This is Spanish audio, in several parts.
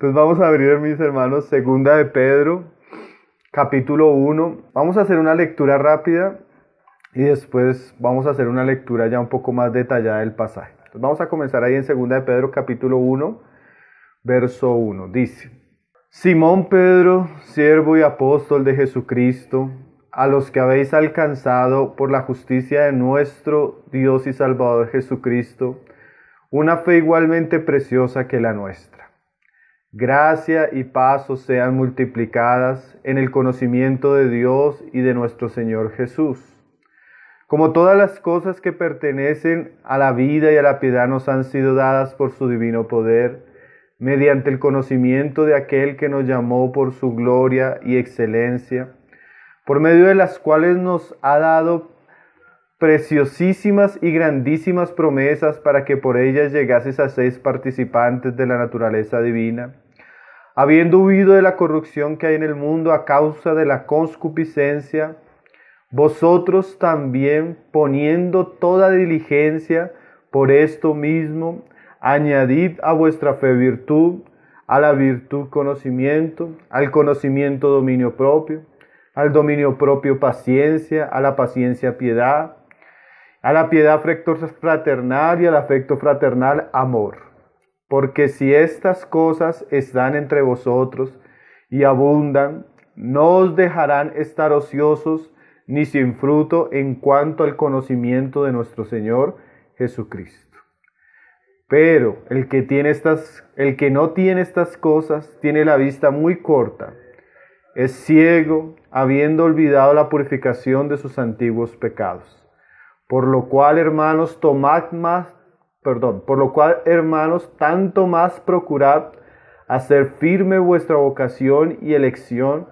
Entonces vamos a abrir, mis hermanos, segunda de Pedro, capítulo 1. Vamos a hacer una lectura rápida y después vamos a hacer una lectura ya un poco más detallada del pasaje. vamos a comenzar ahí en segunda de Pedro, capítulo 1, verso 1. Dice, Simón Pedro, siervo y apóstol de Jesucristo, a los que habéis alcanzado por la justicia de nuestro Dios y Salvador Jesucristo, una fe igualmente preciosa que la nuestra Gracia y paso sean multiplicadas en el conocimiento de Dios y de nuestro Señor Jesús. Como todas las cosas que pertenecen a la vida y a la piedad nos han sido dadas por su divino poder, mediante el conocimiento de aquel que nos llamó por su gloria y excelencia, por medio de las cuales nos ha dado preciosísimas y grandísimas promesas para que por ellas llegases a seis participantes de la naturaleza divina habiendo huido de la corrupción que hay en el mundo a causa de la conscupiscencia, vosotros también poniendo toda diligencia por esto mismo, añadid a vuestra fe virtud, a la virtud conocimiento, al conocimiento dominio propio, al dominio propio paciencia, a la paciencia piedad, a la piedad fraternal y al afecto fraternal amor. Porque si estas cosas están entre vosotros y abundan, no os dejarán estar ociosos ni sin fruto en cuanto al conocimiento de nuestro Señor Jesucristo. Pero el que, tiene estas, el que no tiene estas cosas tiene la vista muy corta, es ciego, habiendo olvidado la purificación de sus antiguos pecados. Por lo cual, hermanos, tomad más perdón, por lo cual, hermanos, tanto más procurad hacer firme vuestra vocación y elección,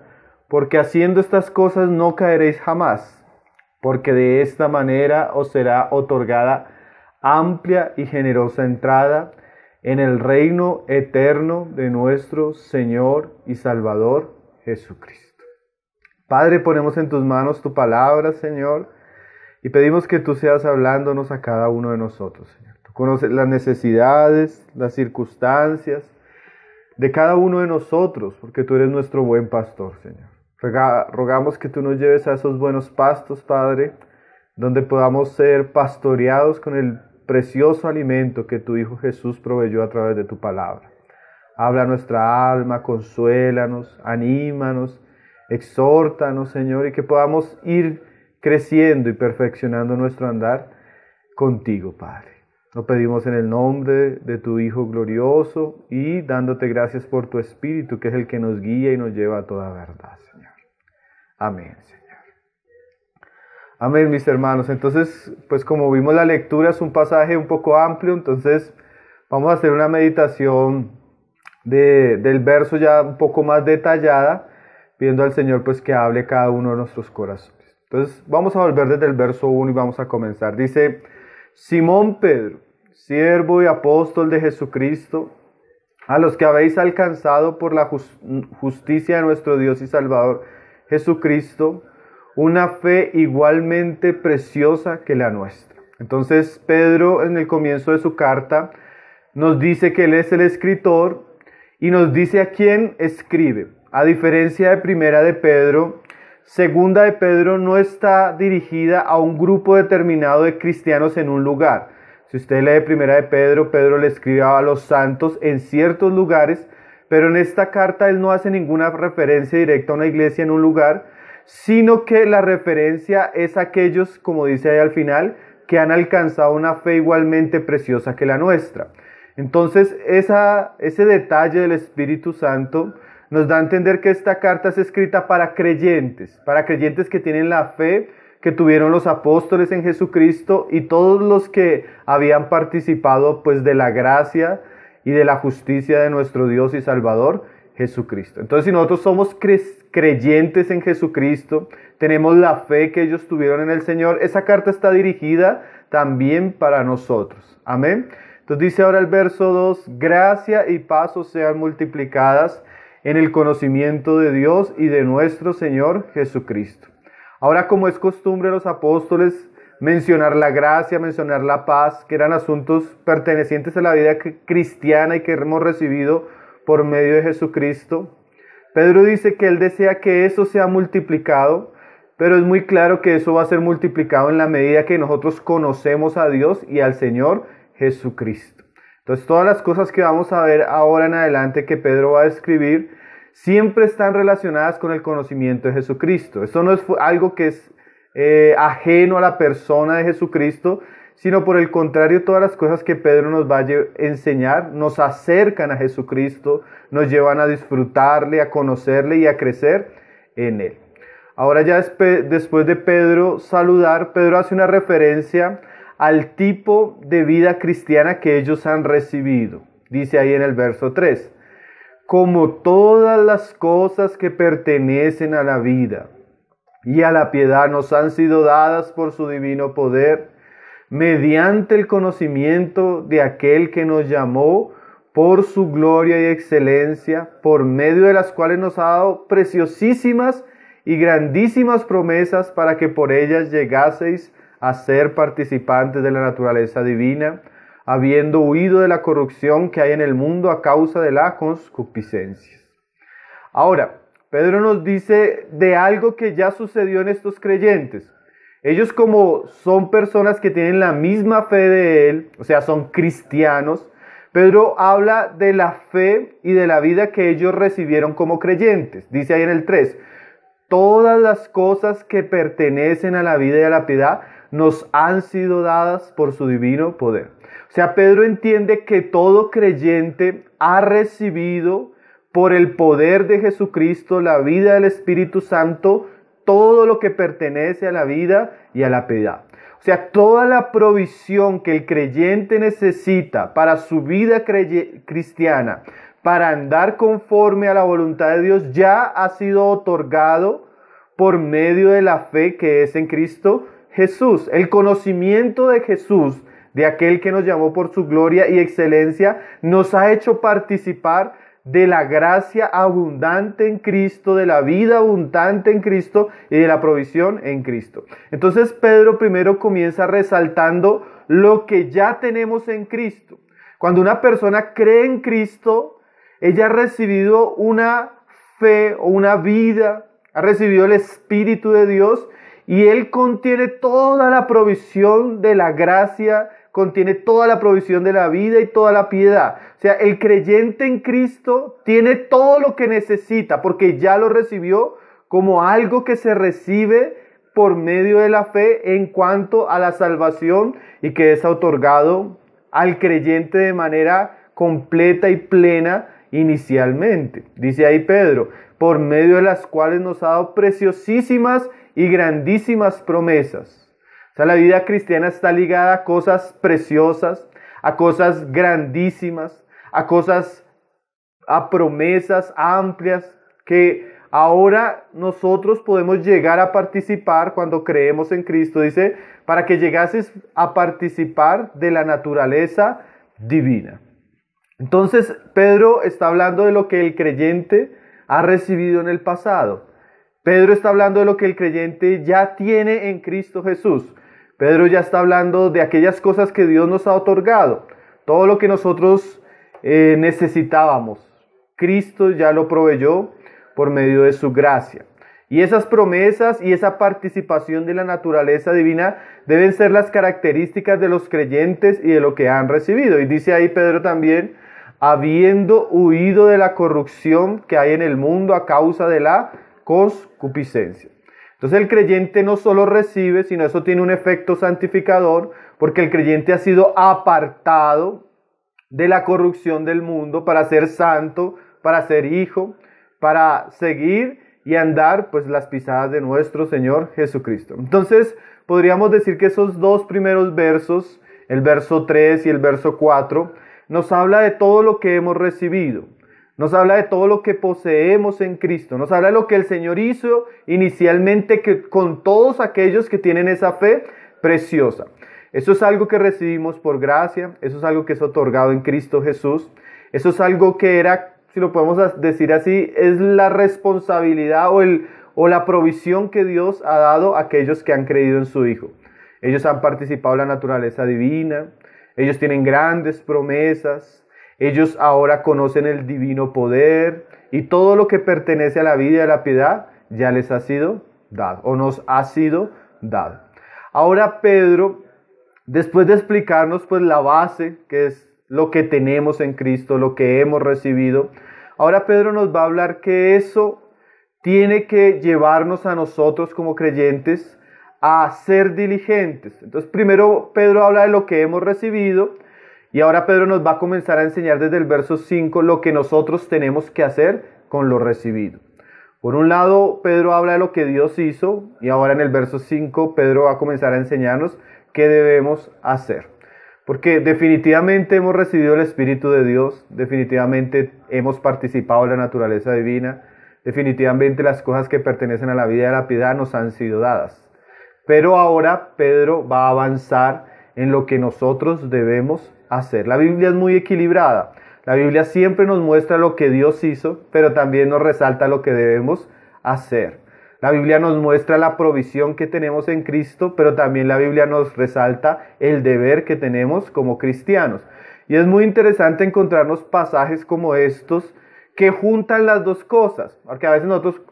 porque haciendo estas cosas no caeréis jamás, porque de esta manera os será otorgada amplia y generosa entrada en el reino eterno de nuestro Señor y Salvador Jesucristo. Padre, ponemos en tus manos tu palabra, Señor, y pedimos que tú seas hablándonos a cada uno de nosotros, Señor conoce las necesidades, las circunstancias de cada uno de nosotros, porque tú eres nuestro buen pastor, Señor. rogamos que tú nos lleves a esos buenos pastos, Padre, donde podamos ser pastoreados con el precioso alimento que tu Hijo Jesús proveyó a través de tu palabra. Habla nuestra alma, consuélanos, anímanos, exhórtanos, Señor, y que podamos ir creciendo y perfeccionando nuestro andar contigo, Padre. Lo pedimos en el nombre de tu Hijo glorioso y dándote gracias por tu Espíritu, que es el que nos guía y nos lleva a toda verdad, Señor. Amén, Señor. Amén, mis hermanos. Entonces, pues como vimos la lectura es un pasaje un poco amplio, entonces vamos a hacer una meditación del verso ya un poco más detallada, pidiendo al Señor pues que hable cada uno de nuestros corazones. Entonces, vamos a volver desde el verso 1 y vamos a comenzar. Dice... Simón Pedro, siervo y apóstol de Jesucristo, a los que habéis alcanzado por la justicia de nuestro Dios y Salvador Jesucristo, una fe igualmente preciosa que la nuestra. Entonces Pedro en el comienzo de su carta nos dice que él es el escritor y nos dice a quién escribe. A diferencia de primera de Pedro, Segunda de Pedro no está dirigida a un grupo determinado de cristianos en un lugar. Si usted lee Primera de Pedro, Pedro le escribe a los santos en ciertos lugares, pero en esta carta él no hace ninguna referencia directa a una iglesia en un lugar, sino que la referencia es a aquellos, como dice ahí al final, que han alcanzado una fe igualmente preciosa que la nuestra. Entonces, esa, ese detalle del Espíritu Santo nos da a entender que esta carta es escrita para creyentes, para creyentes que tienen la fe que tuvieron los apóstoles en Jesucristo y todos los que habían participado pues de la gracia y de la justicia de nuestro Dios y Salvador Jesucristo. Entonces si nosotros somos creyentes en Jesucristo, tenemos la fe que ellos tuvieron en el Señor, esa carta está dirigida también para nosotros. Amén. Entonces dice ahora el verso 2, gracia y paz sean multiplicadas en el conocimiento de Dios y de nuestro Señor Jesucristo. Ahora, como es costumbre los apóstoles, mencionar la gracia, mencionar la paz, que eran asuntos pertenecientes a la vida cristiana y que hemos recibido por medio de Jesucristo. Pedro dice que él desea que eso sea multiplicado, pero es muy claro que eso va a ser multiplicado en la medida que nosotros conocemos a Dios y al Señor Jesucristo. Entonces todas las cosas que vamos a ver ahora en adelante que Pedro va a escribir siempre están relacionadas con el conocimiento de Jesucristo. Esto no es algo que es eh, ajeno a la persona de Jesucristo, sino por el contrario, todas las cosas que Pedro nos va a enseñar nos acercan a Jesucristo, nos llevan a disfrutarle, a conocerle y a crecer en él. Ahora ya después de Pedro saludar, Pedro hace una referencia al tipo de vida cristiana que ellos han recibido. Dice ahí en el verso 3, como todas las cosas que pertenecen a la vida y a la piedad nos han sido dadas por su divino poder, mediante el conocimiento de aquel que nos llamó por su gloria y excelencia, por medio de las cuales nos ha dado preciosísimas y grandísimas promesas para que por ellas llegaseis a ser participantes de la naturaleza divina, habiendo huido de la corrupción que hay en el mundo a causa de la concupiscencias. Ahora, Pedro nos dice de algo que ya sucedió en estos creyentes. Ellos como son personas que tienen la misma fe de él, o sea, son cristianos, Pedro habla de la fe y de la vida que ellos recibieron como creyentes. Dice ahí en el 3, todas las cosas que pertenecen a la vida y a la piedad nos han sido dadas por su divino poder. O sea, Pedro entiende que todo creyente ha recibido por el poder de Jesucristo, la vida del Espíritu Santo, todo lo que pertenece a la vida y a la piedad. O sea, toda la provisión que el creyente necesita para su vida cristiana, para andar conforme a la voluntad de Dios, ya ha sido otorgado por medio de la fe que es en Cristo Jesús, el conocimiento de Jesús, de aquel que nos llamó por su gloria y excelencia, nos ha hecho participar de la gracia abundante en Cristo, de la vida abundante en Cristo y de la provisión en Cristo. Entonces Pedro primero comienza resaltando lo que ya tenemos en Cristo. Cuando una persona cree en Cristo, ella ha recibido una fe o una vida, ha recibido el Espíritu de Dios y Él contiene toda la provisión de la gracia, contiene toda la provisión de la vida y toda la piedad. O sea, el creyente en Cristo tiene todo lo que necesita porque ya lo recibió como algo que se recibe por medio de la fe en cuanto a la salvación y que es otorgado al creyente de manera completa y plena inicialmente. Dice ahí Pedro, por medio de las cuales nos ha dado preciosísimas y grandísimas promesas. O sea, la vida cristiana está ligada a cosas preciosas, a cosas grandísimas, a cosas, a promesas amplias que ahora nosotros podemos llegar a participar cuando creemos en Cristo. Dice, para que llegases a participar de la naturaleza divina. Entonces, Pedro está hablando de lo que el creyente ha recibido en el pasado. Pedro está hablando de lo que el creyente ya tiene en Cristo Jesús. Pedro ya está hablando de aquellas cosas que Dios nos ha otorgado, todo lo que nosotros eh, necesitábamos. Cristo ya lo proveyó por medio de su gracia. Y esas promesas y esa participación de la naturaleza divina deben ser las características de los creyentes y de lo que han recibido. Y dice ahí Pedro también, habiendo huido de la corrupción que hay en el mundo a causa de la cupiscencia, Entonces el creyente no solo recibe, sino eso tiene un efecto santificador, porque el creyente ha sido apartado de la corrupción del mundo para ser santo, para ser hijo, para seguir y andar pues las pisadas de nuestro Señor Jesucristo. Entonces podríamos decir que esos dos primeros versos, el verso 3 y el verso 4, nos habla de todo lo que hemos recibido nos habla de todo lo que poseemos en Cristo, nos habla de lo que el Señor hizo inicialmente que, con todos aquellos que tienen esa fe preciosa. Eso es algo que recibimos por gracia, eso es algo que es otorgado en Cristo Jesús, eso es algo que era, si lo podemos decir así, es la responsabilidad o, el, o la provisión que Dios ha dado a aquellos que han creído en su Hijo. Ellos han participado en la naturaleza divina, ellos tienen grandes promesas, ellos ahora conocen el divino poder y todo lo que pertenece a la vida y a la piedad ya les ha sido dado o nos ha sido dado. Ahora Pedro, después de explicarnos pues la base que es lo que tenemos en Cristo, lo que hemos recibido, ahora Pedro nos va a hablar que eso tiene que llevarnos a nosotros como creyentes a ser diligentes. Entonces primero Pedro habla de lo que hemos recibido y ahora Pedro nos va a comenzar a enseñar desde el verso 5 lo que nosotros tenemos que hacer con lo recibido. Por un lado, Pedro habla de lo que Dios hizo y ahora en el verso 5 Pedro va a comenzar a enseñarnos qué debemos hacer. Porque definitivamente hemos recibido el Espíritu de Dios, definitivamente hemos participado en la naturaleza divina, definitivamente las cosas que pertenecen a la vida de la piedad nos han sido dadas. Pero ahora Pedro va a avanzar en lo que nosotros debemos hacer. La Biblia es muy equilibrada. La Biblia siempre nos muestra lo que Dios hizo, pero también nos resalta lo que debemos hacer. La Biblia nos muestra la provisión que tenemos en Cristo, pero también la Biblia nos resalta el deber que tenemos como cristianos. Y es muy interesante encontrarnos pasajes como estos que juntan las dos cosas, porque a veces nosotros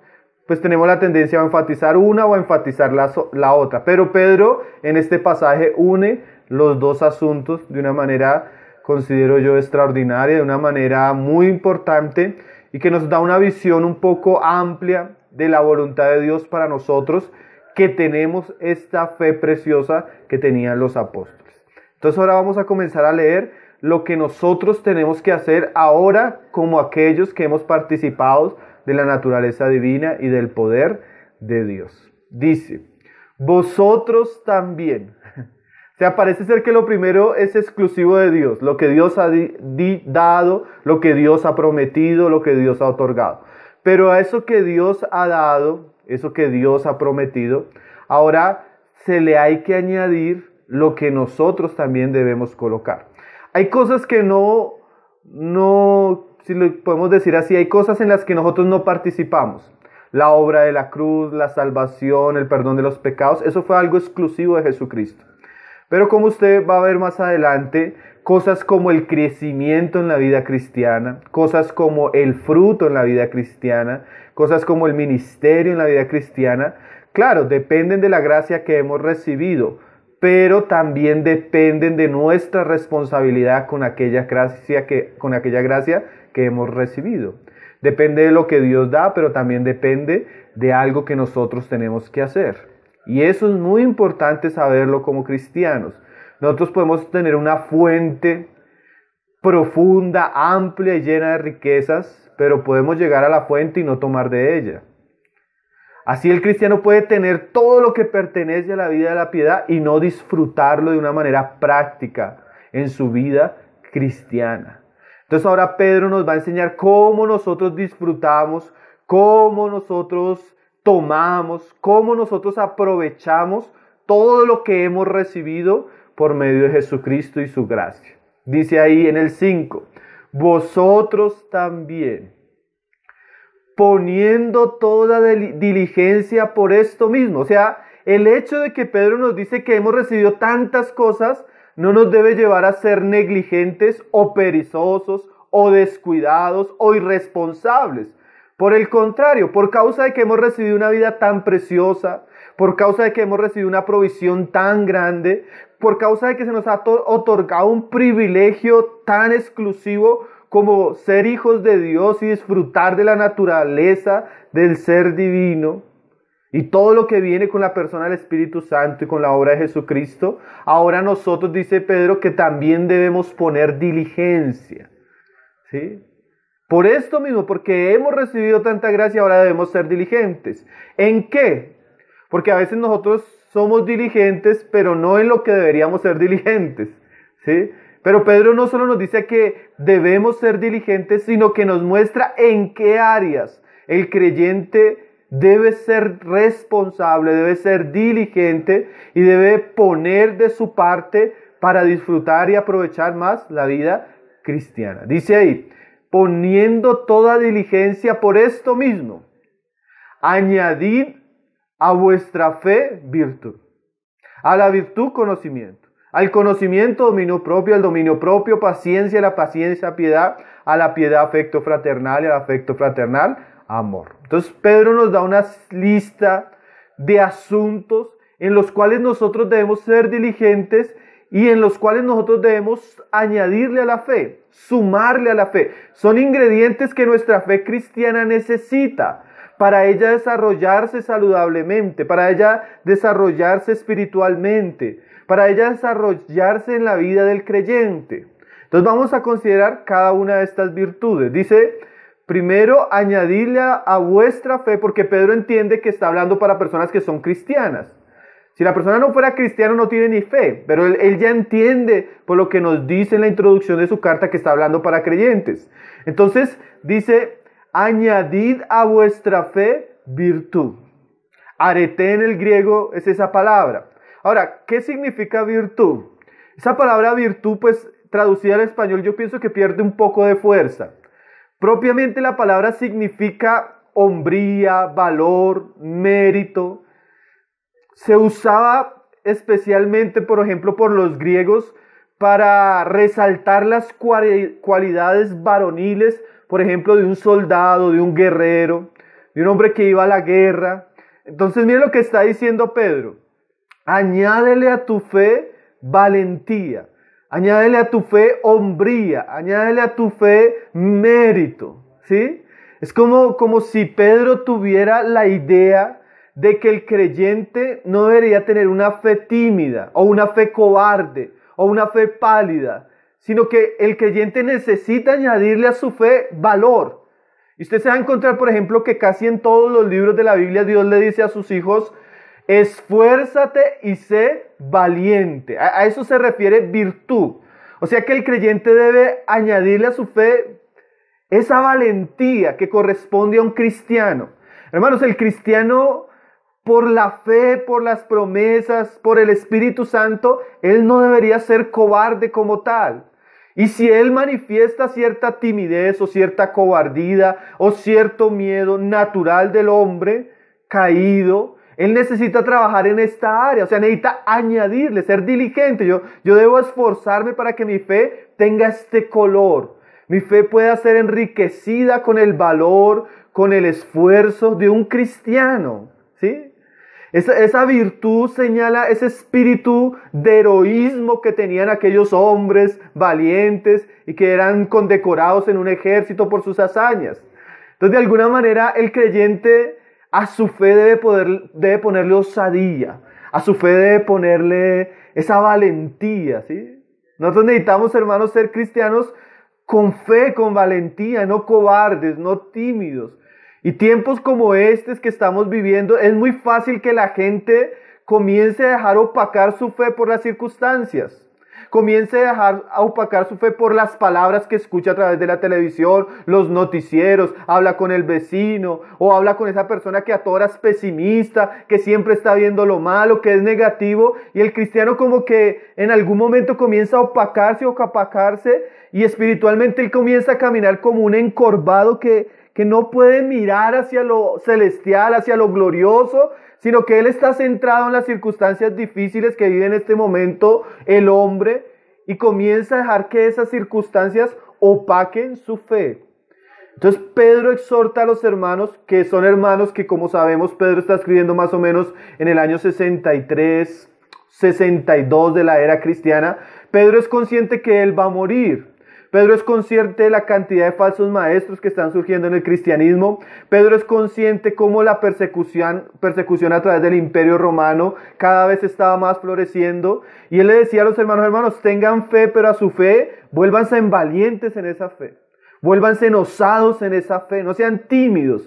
pues tenemos la tendencia a enfatizar una o a enfatizar la, la otra, pero Pedro en este pasaje une los dos asuntos de una manera, considero yo, extraordinaria, de una manera muy importante y que nos da una visión un poco amplia de la voluntad de Dios para nosotros que tenemos esta fe preciosa que tenían los apóstoles. Entonces ahora vamos a comenzar a leer lo que nosotros tenemos que hacer ahora como aquellos que hemos participado de la naturaleza divina y del poder de Dios. Dice, vosotros también, sea, parece ser que lo primero es exclusivo de Dios, lo que Dios ha dado, lo que Dios ha prometido, lo que Dios ha otorgado. Pero a eso que Dios ha dado, eso que Dios ha prometido, ahora se le hay que añadir lo que nosotros también debemos colocar. Hay cosas que no, no, si lo podemos decir así, hay cosas en las que nosotros no participamos. La obra de la cruz, la salvación, el perdón de los pecados, eso fue algo exclusivo de Jesucristo. Pero como usted va a ver más adelante, cosas como el crecimiento en la vida cristiana, cosas como el fruto en la vida cristiana, cosas como el ministerio en la vida cristiana, claro, dependen de la gracia que hemos recibido, pero también dependen de nuestra responsabilidad con aquella gracia que, con aquella gracia que hemos recibido. Depende de lo que Dios da, pero también depende de algo que nosotros tenemos que hacer. Y eso es muy importante saberlo como cristianos. Nosotros podemos tener una fuente profunda, amplia y llena de riquezas, pero podemos llegar a la fuente y no tomar de ella. Así el cristiano puede tener todo lo que pertenece a la vida de la piedad y no disfrutarlo de una manera práctica en su vida cristiana. Entonces ahora Pedro nos va a enseñar cómo nosotros disfrutamos, cómo nosotros tomamos, cómo nosotros aprovechamos todo lo que hemos recibido por medio de Jesucristo y su gracia. Dice ahí en el 5, vosotros también, poniendo toda diligencia por esto mismo. O sea, el hecho de que Pedro nos dice que hemos recibido tantas cosas no nos debe llevar a ser negligentes o perezosos o descuidados o irresponsables, por el contrario, por causa de que hemos recibido una vida tan preciosa, por causa de que hemos recibido una provisión tan grande, por causa de que se nos ha otorgado un privilegio tan exclusivo como ser hijos de Dios y disfrutar de la naturaleza del ser divino y todo lo que viene con la persona del Espíritu Santo y con la obra de Jesucristo, ahora nosotros, dice Pedro, que también debemos poner diligencia. ¿Sí? Por esto mismo, porque hemos recibido tanta gracia, ahora debemos ser diligentes. ¿En qué? Porque a veces nosotros somos diligentes, pero no en lo que deberíamos ser diligentes. ¿sí? Pero Pedro no solo nos dice que debemos ser diligentes, sino que nos muestra en qué áreas el creyente debe ser responsable, debe ser diligente y debe poner de su parte para disfrutar y aprovechar más la vida cristiana. Dice ahí, poniendo toda diligencia por esto mismo. Añadid a vuestra fe virtud, a la virtud conocimiento, al conocimiento dominio propio, al dominio propio paciencia, la paciencia piedad, a la piedad afecto fraternal y al afecto fraternal amor. Entonces Pedro nos da una lista de asuntos en los cuales nosotros debemos ser diligentes y en los cuales nosotros debemos añadirle a la fe, sumarle a la fe. Son ingredientes que nuestra fe cristiana necesita para ella desarrollarse saludablemente, para ella desarrollarse espiritualmente, para ella desarrollarse en la vida del creyente. Entonces vamos a considerar cada una de estas virtudes. Dice, primero, añadirle a, a vuestra fe, porque Pedro entiende que está hablando para personas que son cristianas. Si la persona no fuera cristiana no tiene ni fe, pero él, ya entiende por lo que nos dice en la introducción de su carta que está hablando para creyentes. Entonces dice, añadid a vuestra fe virtud. Arete en el griego es esa palabra. Ahora, ¿qué significa virtud? Esa palabra virtud, pues traducida al español, yo pienso que pierde un poco de fuerza. Propiamente la palabra significa hombría, valor, mérito, se usaba especialmente, por ejemplo, por los griegos para resaltar las cualidades varoniles, por ejemplo, de un soldado, de un guerrero, de un hombre que iba a la guerra. Entonces, mire lo que está diciendo Pedro. Añádele a tu fe valentía, añádele a tu fe hombría, añádele a tu fe mérito, ¿sí? Es como, como si Pedro tuviera la idea de que el creyente no debería tener una fe tímida o una fe cobarde o una fe pálida, sino que el creyente necesita añadirle a su fe valor. Y usted se va a encontrar, por ejemplo, que casi en todos los libros de la Biblia Dios le dice a sus hijos, esfuérzate y sé valiente. A, eso se refiere virtud. O sea que el creyente debe añadirle a su fe esa valentía que corresponde a un cristiano. Hermanos, el cristiano por la fe, por las promesas, por el Espíritu Santo, él no debería ser cobarde como tal. Y si él manifiesta cierta timidez o cierta cobardía o cierto miedo natural del hombre caído, él necesita trabajar en esta área, o sea, necesita añadirle, ser diligente. Yo, yo debo esforzarme para que mi fe tenga este color. Mi fe pueda ser enriquecida con el valor, con el esfuerzo de un cristiano. ¿Sí? Esa, virtud señala ese espíritu de heroísmo que tenían aquellos hombres valientes y que eran condecorados en un ejército por sus hazañas. Entonces, de alguna manera, el creyente a su fe debe, poder, debe ponerle osadía, a su fe debe ponerle esa valentía. ¿sí? Nosotros necesitamos, hermanos, ser cristianos con fe, con valentía, no cobardes, no tímidos, y tiempos como estos que estamos viviendo, es muy fácil que la gente comience a dejar opacar su fe por las circunstancias. Comience a dejar opacar su fe por las palabras que escucha a través de la televisión, los noticieros, habla con el vecino o habla con esa persona que a todas es pesimista, que siempre está viendo lo malo, que es negativo. Y el cristiano como que en algún momento comienza a opacarse o capacarse y espiritualmente él comienza a caminar como un encorvado que que no puede mirar hacia lo celestial, hacia lo glorioso, sino que él está centrado en las circunstancias difíciles que vive en este momento el hombre y comienza a dejar que esas circunstancias opaquen su fe. Entonces Pedro exhorta a los hermanos, que son hermanos que como sabemos Pedro está escribiendo más o menos en el año 63, 62 de la era cristiana, Pedro es consciente que él va a morir. Pedro es consciente de la cantidad de falsos maestros que están surgiendo en el cristianismo. Pedro es consciente cómo la persecución, persecución a través del imperio romano cada vez estaba más floreciendo. Y él le decía a los hermanos, hermanos, tengan fe, pero a su fe, vuélvanse valientes en esa fe. Vuélvanse en osados en esa fe, no sean tímidos.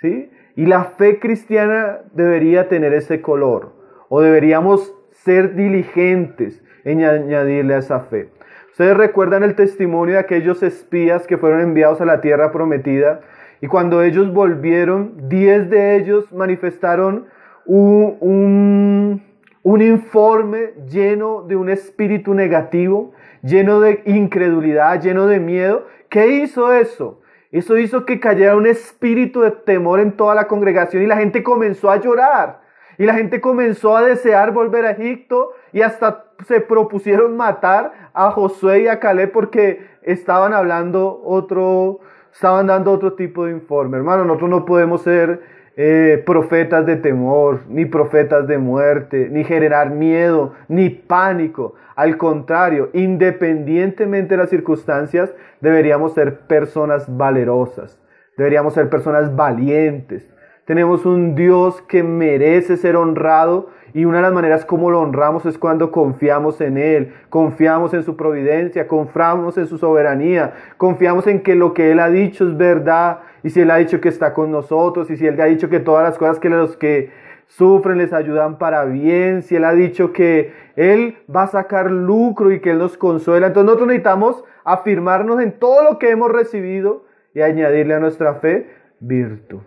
¿Sí? Y la fe cristiana debería tener ese color, o deberíamos ser diligentes en añadirle a esa fe. Ustedes recuerdan el testimonio de aquellos espías que fueron enviados a la tierra prometida y cuando ellos volvieron, diez de ellos manifestaron un, un informe lleno de un espíritu negativo, lleno de incredulidad, lleno de miedo. ¿Qué hizo eso? Eso hizo que cayera un espíritu de temor en toda la congregación y la gente comenzó a llorar. Y la gente comenzó a desear volver a Egipto y hasta se propusieron matar a Josué y a Calé porque estaban hablando otro, estaban dando otro tipo de informe. Hermano, nosotros no podemos ser eh, profetas de temor, ni profetas de muerte, ni generar miedo, ni pánico. Al contrario, independientemente de las circunstancias, deberíamos ser personas valerosas, deberíamos ser personas valientes. Tenemos un Dios que merece ser honrado y una de las maneras como lo honramos es cuando confiamos en Él, confiamos en su providencia, confiamos en su soberanía, confiamos en que lo que Él ha dicho es verdad. Y si Él ha dicho que está con nosotros, y si Él ha dicho que todas las cosas que los que sufren les ayudan para bien, si Él ha dicho que Él va a sacar lucro y que Él nos consuela. Entonces nosotros necesitamos afirmarnos en todo lo que hemos recibido y añadirle a nuestra fe virtud.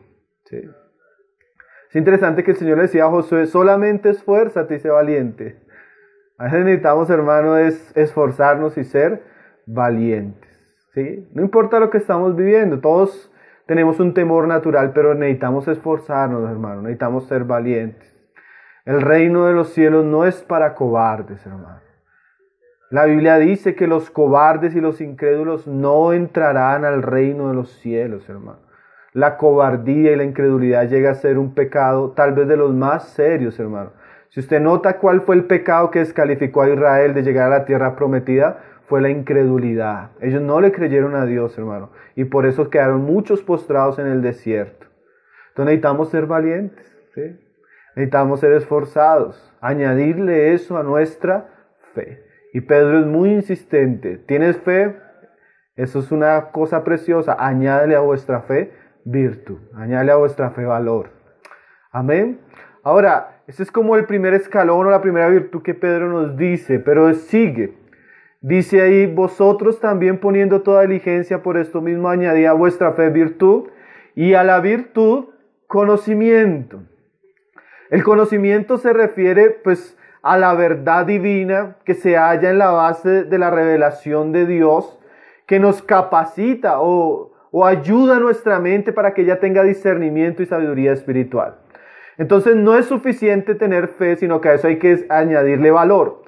Es interesante que el Señor le decía a Josué, solamente esfuérzate y sé valiente. A veces necesitamos, hermano, es esforzarnos y ser valientes. ¿sí? No importa lo que estamos viviendo, todos tenemos un temor natural, pero necesitamos esforzarnos, hermano, necesitamos ser valientes. El reino de los cielos no es para cobardes, hermano. La Biblia dice que los cobardes y los incrédulos no entrarán al reino de los cielos, hermano. La cobardía y la incredulidad llega a ser un pecado tal vez de los más serios, hermano. Si usted nota cuál fue el pecado que descalificó a Israel de llegar a la tierra prometida, fue la incredulidad. Ellos no le creyeron a Dios, hermano. Y por eso quedaron muchos postrados en el desierto. Entonces necesitamos ser valientes. ¿sí? Necesitamos ser esforzados. Añadirle eso a nuestra fe. Y Pedro es muy insistente. ¿Tienes fe? Eso es una cosa preciosa. Añádele a vuestra fe virtud. añade a vuestra fe valor. Amén. Ahora, ese es como el primer escalón o la primera virtud que Pedro nos dice, pero sigue. Dice ahí, vosotros también poniendo toda diligencia por esto mismo, añadí a vuestra fe virtud y a la virtud conocimiento. El conocimiento se refiere pues a la verdad divina que se halla en la base de la revelación de Dios, que nos capacita o o ayuda a nuestra mente para que ella tenga discernimiento y sabiduría espiritual. Entonces no es suficiente tener fe, sino que a eso hay que añadirle valor.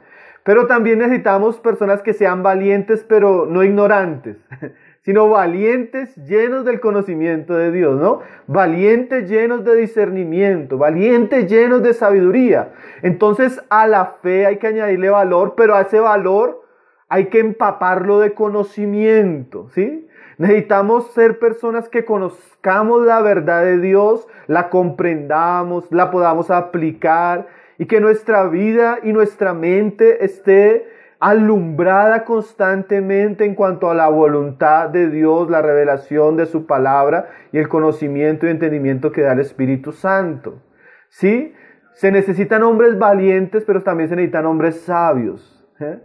Pero también necesitamos personas que sean valientes, pero no ignorantes, sino valientes llenos del conocimiento de Dios, ¿no? Valientes llenos de discernimiento, valientes llenos de sabiduría. Entonces a la fe hay que añadirle valor, pero a ese valor hay que empaparlo de conocimiento, ¿sí? Necesitamos ser personas que conozcamos la verdad de Dios, la comprendamos, la podamos aplicar y que nuestra vida y nuestra mente esté alumbrada constantemente en cuanto a la voluntad de Dios, la revelación de su palabra y el conocimiento y entendimiento que da el Espíritu Santo. ¿Sí? Se necesitan hombres valientes, pero también se necesitan hombres sabios. ¿eh?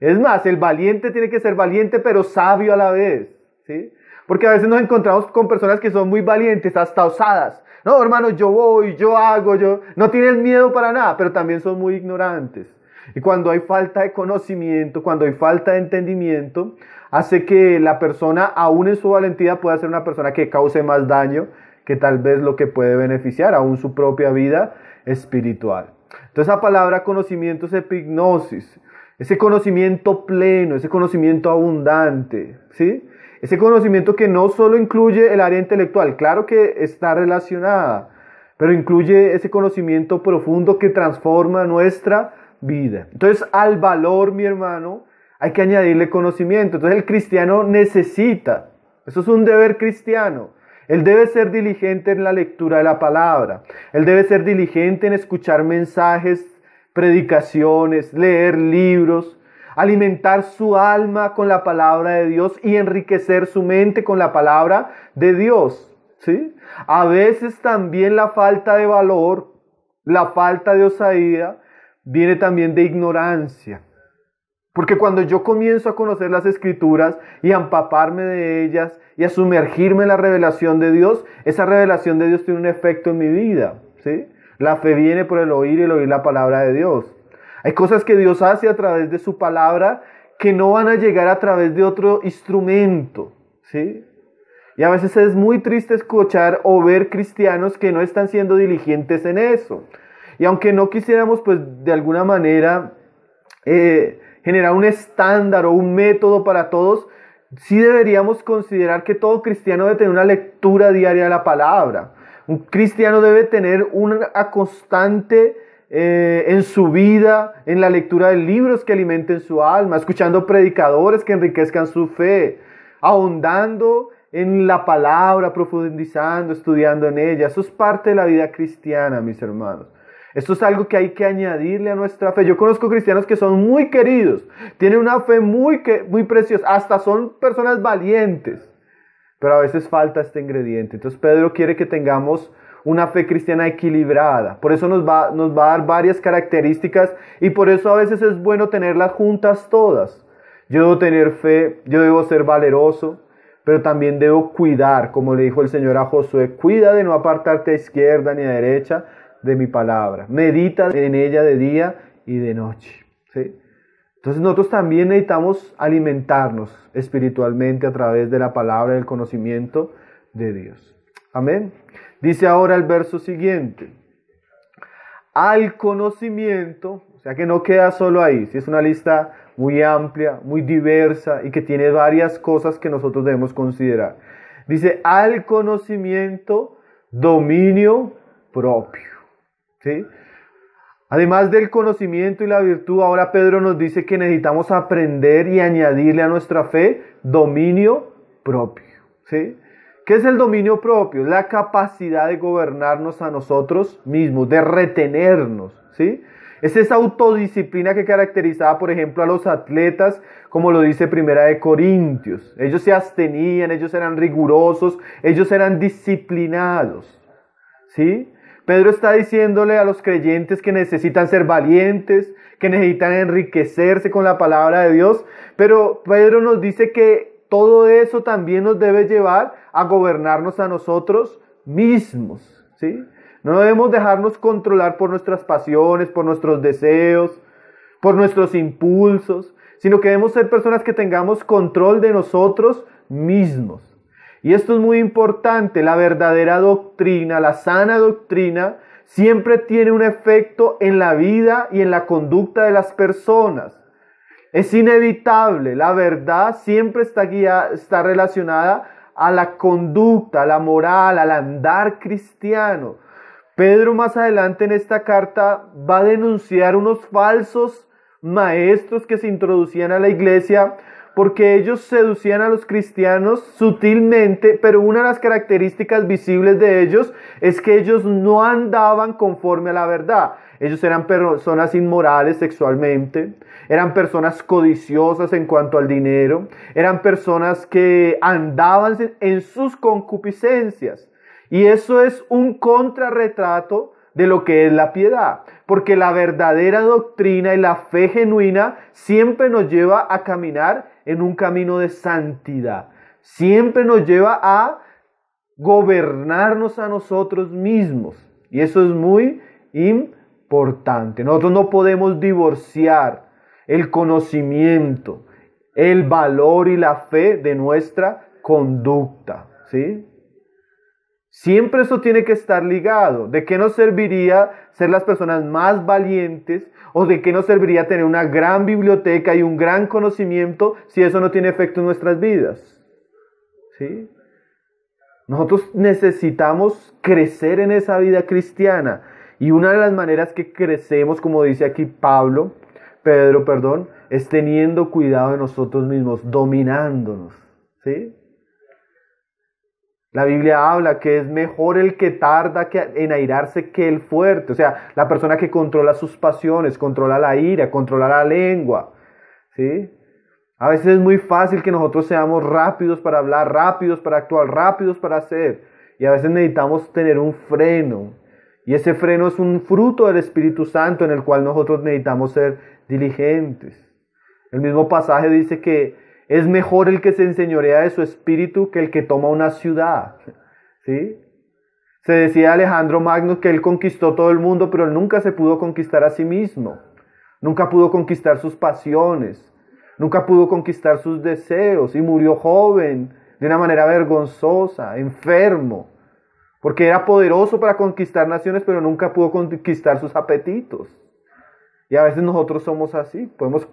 Es más, el valiente tiene que ser valiente, pero sabio a la vez. Porque a veces nos encontramos con personas que son muy valientes, hasta osadas. No, hermano, yo voy, yo hago, yo... No tienen miedo para nada, pero también son muy ignorantes. Y cuando hay falta de conocimiento, cuando hay falta de entendimiento, hace que la persona, aún en su valentía, pueda ser una persona que cause más daño que tal vez lo que puede beneficiar, aún su propia vida espiritual. Entonces la palabra conocimiento es epignosis, ese conocimiento pleno, ese conocimiento abundante, ¿sí? Ese conocimiento que no solo incluye el área intelectual, claro que está relacionada, pero incluye ese conocimiento profundo que transforma nuestra vida. Entonces, al valor, mi hermano, hay que añadirle conocimiento. Entonces, el cristiano necesita, eso es un deber cristiano. Él debe ser diligente en la lectura de la palabra. Él debe ser diligente en escuchar mensajes, predicaciones, leer libros, alimentar su alma con la palabra de Dios y enriquecer su mente con la palabra de Dios. ¿sí? A veces también la falta de valor, la falta de osadía, viene también de ignorancia. Porque cuando yo comienzo a conocer las escrituras y a empaparme de ellas y a sumergirme en la revelación de Dios, esa revelación de Dios tiene un efecto en mi vida. ¿sí? La fe viene por el oír y el oír la palabra de Dios. Hay cosas que Dios hace a través de su palabra que no van a llegar a través de otro instrumento, ¿sí? Y a veces es muy triste escuchar o ver cristianos que no están siendo diligentes en eso. Y aunque no quisiéramos, pues de alguna manera eh, generar un estándar o un método para todos, sí deberíamos considerar que todo cristiano debe tener una lectura diaria de la palabra. Un cristiano debe tener una constante eh, en su vida, en la lectura de libros que alimenten su alma, escuchando predicadores que enriquezcan su fe, ahondando en la palabra, profundizando, estudiando en ella. Eso es parte de la vida cristiana, mis hermanos. Esto es algo que hay que añadirle a nuestra fe. Yo conozco cristianos que son muy queridos, tienen una fe muy, muy preciosa, hasta son personas valientes, pero a veces falta este ingrediente. Entonces Pedro quiere que tengamos una fe cristiana equilibrada. Por eso nos va, nos va a dar varias características y por eso a veces es bueno tenerlas juntas todas. Yo debo tener fe, yo debo ser valeroso, pero también debo cuidar, como le dijo el Señor a Josué, cuida de no apartarte a izquierda ni a derecha de mi palabra. Medita en ella de día y de noche. Entonces nosotros también necesitamos alimentarnos espiritualmente a través de la palabra y el conocimiento de Dios. Amén. Dice ahora el verso siguiente. Al conocimiento, o sea que no queda solo ahí, si es una lista muy amplia, muy diversa y que tiene varias cosas que nosotros debemos considerar. Dice, al conocimiento, dominio propio. ¿sí? Además del conocimiento y la virtud, ahora Pedro nos dice que necesitamos aprender y añadirle a nuestra fe dominio propio. ¿sí? ¿Qué es el dominio propio? La capacidad de gobernarnos a nosotros mismos, de retenernos, ¿sí? Es esa autodisciplina que caracterizaba, por ejemplo, a los atletas, como lo dice Primera de Corintios. Ellos se abstenían, ellos eran rigurosos, ellos eran disciplinados, ¿sí? Pedro está diciéndole a los creyentes que necesitan ser valientes, que necesitan enriquecerse con la palabra de Dios, pero Pedro nos dice que todo eso también nos debe llevar a gobernarnos a nosotros mismos, ¿sí? No debemos dejarnos controlar por nuestras pasiones, por nuestros deseos, por nuestros impulsos, sino que debemos ser personas que tengamos control de nosotros mismos. Y esto es muy importante, la verdadera doctrina, la sana doctrina, siempre tiene un efecto en la vida y en la conducta de las personas. Es inevitable, la verdad siempre está, está relacionada a la conducta, a la moral, al andar cristiano. Pedro más adelante en esta carta va a denunciar unos falsos maestros que se introducían a la iglesia porque ellos seducían a los cristianos sutilmente, pero una de las características visibles de ellos es que ellos no andaban conforme a la verdad. Ellos eran personas inmorales sexualmente, eran personas codiciosas en cuanto al dinero, eran personas que andaban en sus concupiscencias. Y eso es un contrarretrato de lo que es la piedad, porque la verdadera doctrina y la fe genuina siempre nos lleva a caminar en un camino de santidad, siempre nos lleva a gobernarnos a nosotros mismos. Y eso es muy importante. Nosotros no podemos divorciar el conocimiento, el valor y la fe de nuestra conducta. ¿sí? Siempre eso tiene que estar ligado. ¿De qué nos serviría ser las personas más valientes o de qué nos serviría tener una gran biblioteca y un gran conocimiento si eso no tiene efecto en nuestras vidas? ¿Sí? Nosotros necesitamos crecer en esa vida cristiana y una de las maneras que crecemos, como dice aquí Pablo, Pedro, perdón, es teniendo cuidado de nosotros mismos, dominándonos, ¿sí? La Biblia habla que es mejor el que tarda que en airarse que el fuerte. O sea, la persona que controla sus pasiones, controla la ira, controla la lengua. ¿Sí? A veces es muy fácil que nosotros seamos rápidos para hablar, rápidos para actuar, rápidos para hacer. Y a veces necesitamos tener un freno. Y ese freno es un fruto del Espíritu Santo en el cual nosotros necesitamos ser diligentes. El mismo pasaje dice que es mejor el que se enseñorea de su espíritu que el que toma una ciudad. ¿Sí? Se decía Alejandro Magno que él conquistó todo el mundo, pero nunca se pudo conquistar a sí mismo. Nunca pudo conquistar sus pasiones. Nunca pudo conquistar sus deseos y murió joven, de una manera vergonzosa, enfermo, porque era poderoso para conquistar naciones, pero nunca pudo conquistar sus apetitos. Y a veces nosotros somos así, podemos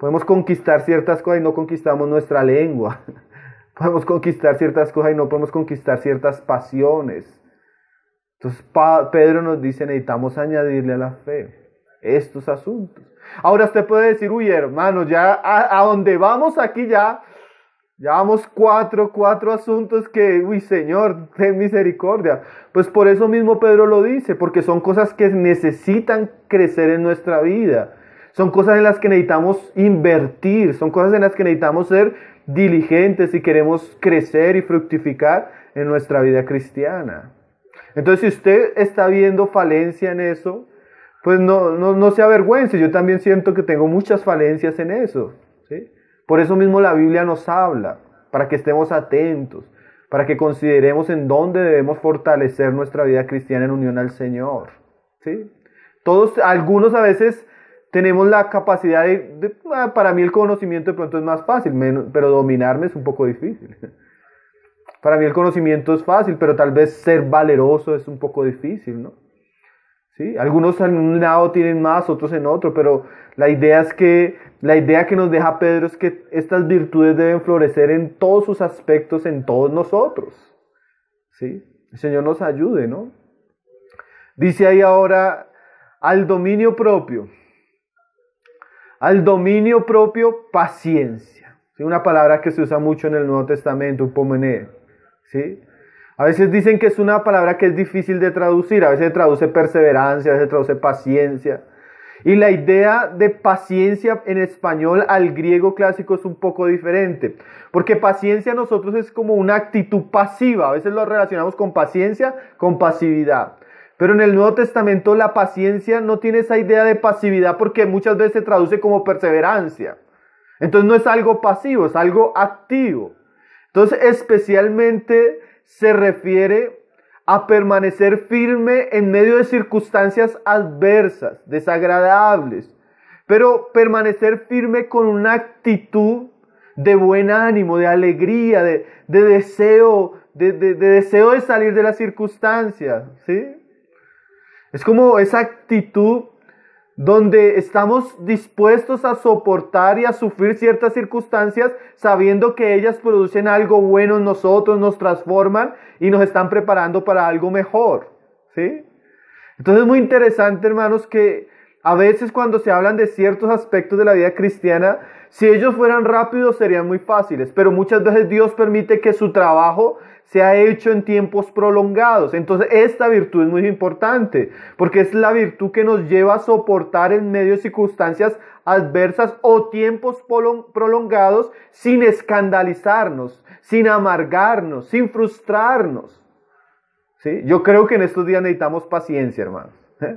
Podemos conquistar ciertas cosas y no conquistamos nuestra lengua. Podemos conquistar ciertas cosas y no podemos conquistar ciertas pasiones. Entonces Pedro nos dice, necesitamos añadirle a la fe estos asuntos. Ahora usted puede decir, uy hermano, ya a, a donde vamos aquí ya, ya vamos cuatro, cuatro asuntos que, uy Señor, ten misericordia. Pues por eso mismo Pedro lo dice, porque son cosas que necesitan crecer en nuestra vida son cosas en las que necesitamos invertir, son cosas en las que necesitamos ser diligentes si queremos crecer y fructificar en nuestra vida cristiana. Entonces, si usted está viendo falencia en eso, pues no, no, no se avergüence. Yo también siento que tengo muchas falencias en eso. Por eso mismo la Biblia nos habla, para que estemos atentos, para que consideremos en dónde debemos fortalecer nuestra vida cristiana en unión al Señor. ¿sí? Todos, algunos a veces tenemos la capacidad de, ah, para mí el conocimiento de pronto es más fácil, pero dominarme es un poco difícil. Para mí el conocimiento es fácil, pero tal vez ser valeroso es un poco difícil, ¿no? ¿Sí? Algunos en un lado tienen más, otros en otro, pero la idea es que la idea que nos deja Pedro es que estas virtudes deben florecer en todos sus aspectos, en todos nosotros. ¿Sí? El Señor nos ayude, ¿no? Dice ahí ahora al dominio propio. Al dominio propio, paciencia. Una palabra que se usa mucho en el Nuevo Testamento, pomene ¿Sí? A veces dicen que es una palabra que es difícil de traducir, a veces traduce perseverancia, a veces traduce paciencia. Y la idea de paciencia en español al griego clásico es un poco diferente, porque paciencia a nosotros es como una actitud pasiva, a veces lo relacionamos con paciencia, con pasividad. Pero en el Nuevo Testamento la paciencia no tiene esa idea de pasividad porque muchas veces se traduce como perseverancia. Entonces no es algo pasivo, es algo activo. Entonces especialmente se refiere a permanecer firme en medio de circunstancias adversas, desagradables, pero permanecer firme con una actitud de buen ánimo, de alegría, de, deseo, de, de, deseo de salir de las circunstancias, ¿sí? Es como esa actitud donde estamos dispuestos a soportar y a sufrir ciertas circunstancias sabiendo que ellas producen algo bueno en nosotros, nos transforman y nos están preparando para algo mejor. ¿sí? Entonces es muy interesante, hermanos, que a veces cuando se hablan de ciertos aspectos de la vida cristiana, si ellos fueran rápidos serían muy fáciles, pero muchas veces Dios permite que su trabajo se ha hecho en tiempos prolongados. Entonces, esta virtud es muy importante, porque es la virtud que nos lleva a soportar en medio de circunstancias adversas o tiempos prolongados sin escandalizarnos, sin amargarnos, sin frustrarnos. ¿Sí? Yo creo que en estos días necesitamos paciencia, hermanos. ¿Eh?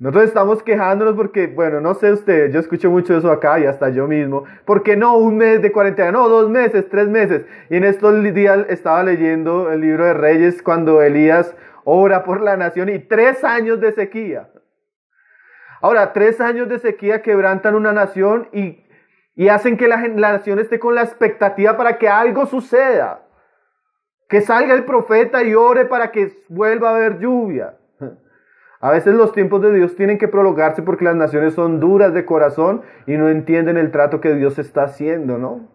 Nosotros estamos quejándonos porque, bueno, no sé ustedes, yo escucho mucho eso acá y hasta yo mismo. porque no un mes de cuarentena? No, dos meses, tres meses. Y en estos días estaba leyendo el libro de Reyes cuando Elías ora por la nación y tres años de sequía. Ahora, tres años de sequía quebrantan una nación y, hacen que la, la nación esté con la expectativa para que algo suceda. Que salga el profeta y ore para que vuelva a haber lluvia. A veces los tiempos de Dios tienen que prolongarse porque las naciones son duras de corazón y no entienden el trato que Dios está haciendo, ¿no?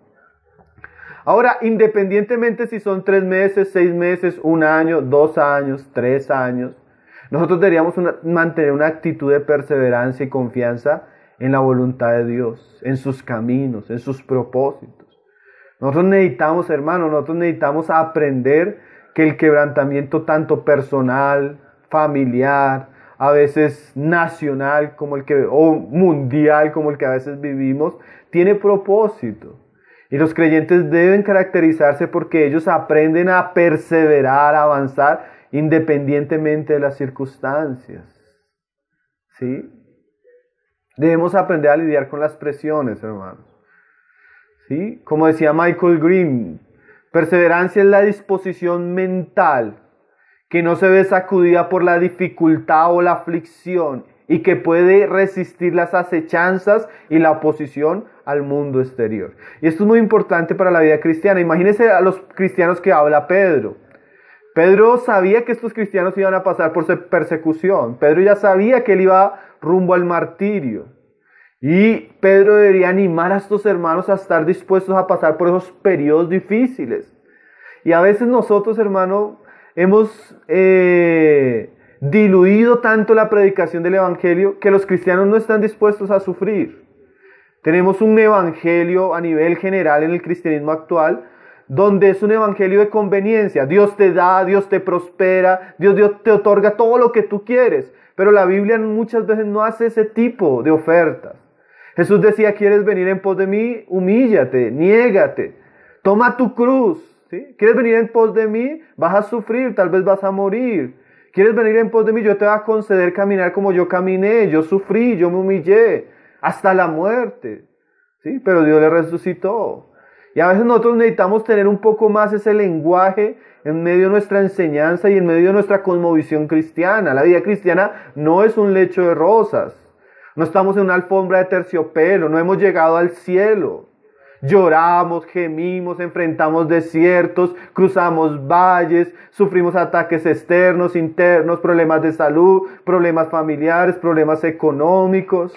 Ahora, independientemente si son tres meses, seis meses, un año, dos años, tres años, nosotros deberíamos mantener una actitud de perseverancia y confianza en la voluntad de Dios, en sus caminos, en sus propósitos. Nosotros necesitamos, hermanos, nosotros necesitamos aprender que el quebrantamiento tanto personal, familiar, a veces nacional como el que, o mundial como el que a veces vivimos, tiene propósito. Y los creyentes deben caracterizarse porque ellos aprenden a perseverar, a avanzar independientemente de las circunstancias. ¿Sí? Debemos aprender a lidiar con las presiones, hermanos. ¿Sí? Como decía Michael Green, perseverancia es la disposición mental que no se ve sacudida por la dificultad o la aflicción y que puede resistir las acechanzas y la oposición al mundo exterior. Y esto es muy importante para la vida cristiana. Imagínense a los cristianos que habla Pedro. Pedro sabía que estos cristianos iban a pasar por persecución. Pedro ya sabía que él iba rumbo al martirio. Y Pedro debería animar a estos hermanos a estar dispuestos a pasar por esos periodos difíciles. Y a veces nosotros, hermano, hemos eh, diluido tanto la predicación del Evangelio que los cristianos no están dispuestos a sufrir. Tenemos un Evangelio a nivel general en el cristianismo actual donde es un evangelio de conveniencia. Dios te da, Dios te prospera, Dios, Dios, te otorga todo lo que tú quieres. Pero la Biblia muchas veces no hace ese tipo de ofertas. Jesús decía, ¿quieres venir en pos de mí? Humíllate, niégate, toma tu cruz ¿Quieres venir en pos de mí? Vas a sufrir, tal vez vas a morir. ¿Quieres venir en pos de mí? Yo te voy a conceder caminar como yo caminé, yo sufrí, yo me humillé, hasta la muerte. ¿Sí? Pero Dios le resucitó. Y a veces nosotros necesitamos tener un poco más ese lenguaje en medio de nuestra enseñanza y en medio de nuestra cosmovisión cristiana. La vida cristiana no es un lecho de rosas. No estamos en una alfombra de terciopelo, no hemos llegado al cielo. Lloramos, gemimos, enfrentamos desiertos, cruzamos valles, sufrimos ataques externos, internos, problemas de salud, problemas familiares, problemas económicos,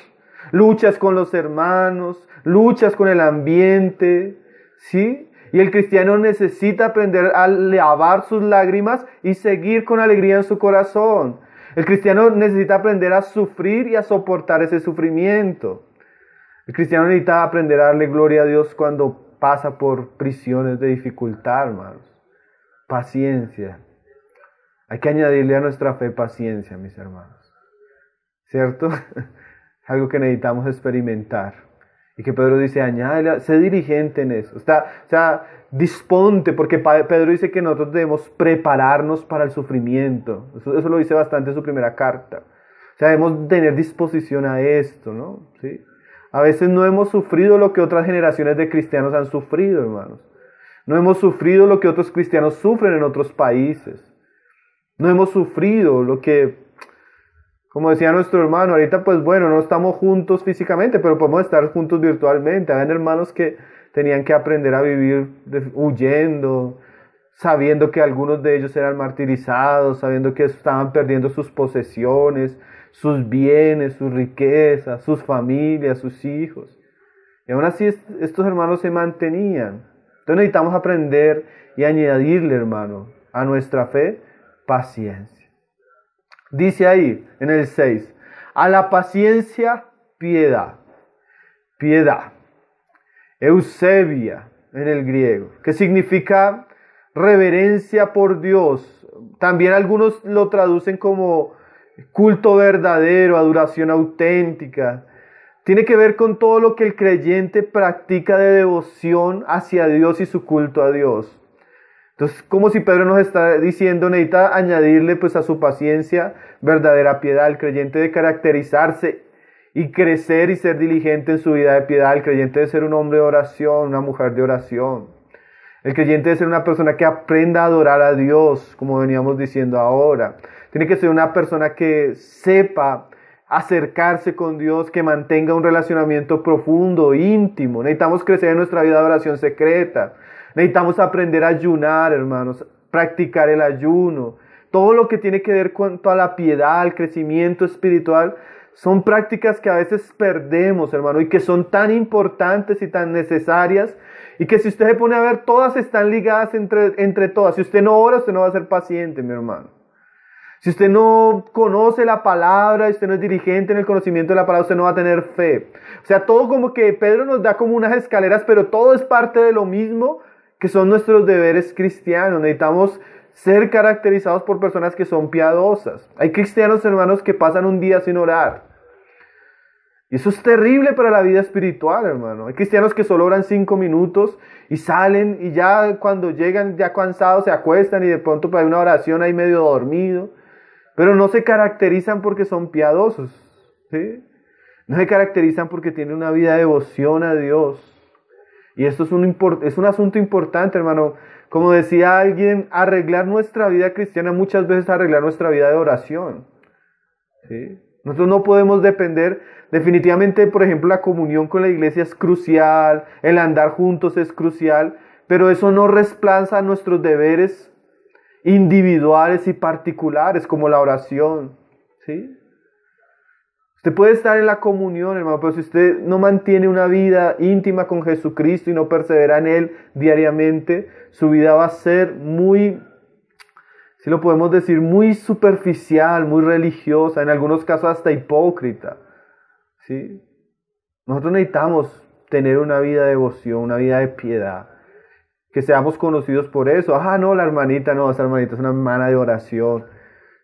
luchas con los hermanos, luchas con el ambiente, ¿sí? Y el cristiano necesita aprender a lavar sus lágrimas y seguir con alegría en su corazón. El cristiano necesita aprender a sufrir y a soportar ese sufrimiento. El cristiano necesita aprender a darle gloria a Dios cuando pasa por prisiones de dificultad, hermanos. Paciencia. Hay que añadirle a nuestra fe paciencia, mis hermanos. ¿Cierto? Algo que necesitamos experimentar. Y que Pedro dice, añádele, sé dirigente en eso. Está, o sea, disponte, porque Pedro dice que nosotros debemos prepararnos para el sufrimiento. Eso, eso, lo dice bastante en su primera carta. O sea, debemos tener disposición a esto, ¿no? ¿Sí? A veces no hemos sufrido lo que otras generaciones de cristianos han sufrido, hermanos. No hemos sufrido lo que otros cristianos sufren en otros países. No hemos sufrido lo que, como decía nuestro hermano, ahorita pues bueno, no estamos juntos físicamente, pero podemos estar juntos virtualmente. Habían hermanos que tenían que aprender a vivir huyendo, sabiendo que algunos de ellos eran martirizados, sabiendo que estaban perdiendo sus posesiones, sus bienes, sus riquezas, sus familias, sus hijos. Y aún así estos hermanos se mantenían. Entonces necesitamos aprender y añadirle, hermano, a nuestra fe paciencia. Dice ahí en el 6, a la paciencia piedad, piedad, eusebia en el griego, que significa reverencia por Dios. También algunos lo traducen como culto verdadero, adoración auténtica. Tiene que ver con todo lo que el creyente practica de devoción hacia Dios y su culto a Dios. Entonces, como si Pedro nos está diciendo, necesita añadirle pues a su paciencia verdadera piedad. El creyente de caracterizarse y crecer y ser diligente en su vida de piedad. El creyente de ser un hombre de oración, una mujer de oración. El creyente de ser una persona que aprenda a adorar a Dios, como veníamos diciendo ahora. Tiene que ser una persona que sepa acercarse con Dios, que mantenga un relacionamiento profundo, íntimo. Necesitamos crecer en nuestra vida de oración secreta. Necesitamos aprender a ayunar, hermanos, practicar el ayuno. Todo lo que tiene que ver con toda la piedad, el crecimiento espiritual, son prácticas que a veces perdemos, hermano, y que son tan importantes y tan necesarias. Y que si usted se pone a ver, todas están ligadas entre, entre todas. Si usted no ora, usted no va a ser paciente, mi hermano. Si usted no conoce la palabra, si usted no es dirigente en el conocimiento de la palabra, usted no va a tener fe. O sea, todo como que Pedro nos da como unas escaleras, pero todo es parte de lo mismo que son nuestros deberes cristianos. Necesitamos ser caracterizados por personas que son piadosas. Hay cristianos hermanos que pasan un día sin orar. Y eso es terrible para la vida espiritual, hermano. Hay cristianos que solo oran cinco minutos y salen y ya cuando llegan ya cansados se acuestan y de pronto para una oración ahí medio dormido pero no se caracterizan porque son piadosos, No se caracterizan porque tienen una vida de devoción a Dios. Y esto es un, es un asunto importante, hermano. Como decía alguien, arreglar nuestra vida cristiana muchas veces arreglar nuestra vida de oración. Nosotros no podemos depender, definitivamente, por ejemplo, la comunión con la iglesia es crucial, el andar juntos es crucial, pero eso no resplanza nuestros deberes individuales y particulares, como la oración. ¿sí? Usted puede estar en la comunión, hermano, pero si usted no mantiene una vida íntima con Jesucristo y no persevera en Él diariamente, su vida va a ser muy, si lo podemos decir, muy superficial, muy religiosa, en algunos casos hasta hipócrita. ¿sí? Nosotros necesitamos tener una vida de devoción, una vida de piedad que seamos conocidos por eso. Ah, no, la hermanita, no, esa hermanita es una hermana de oración,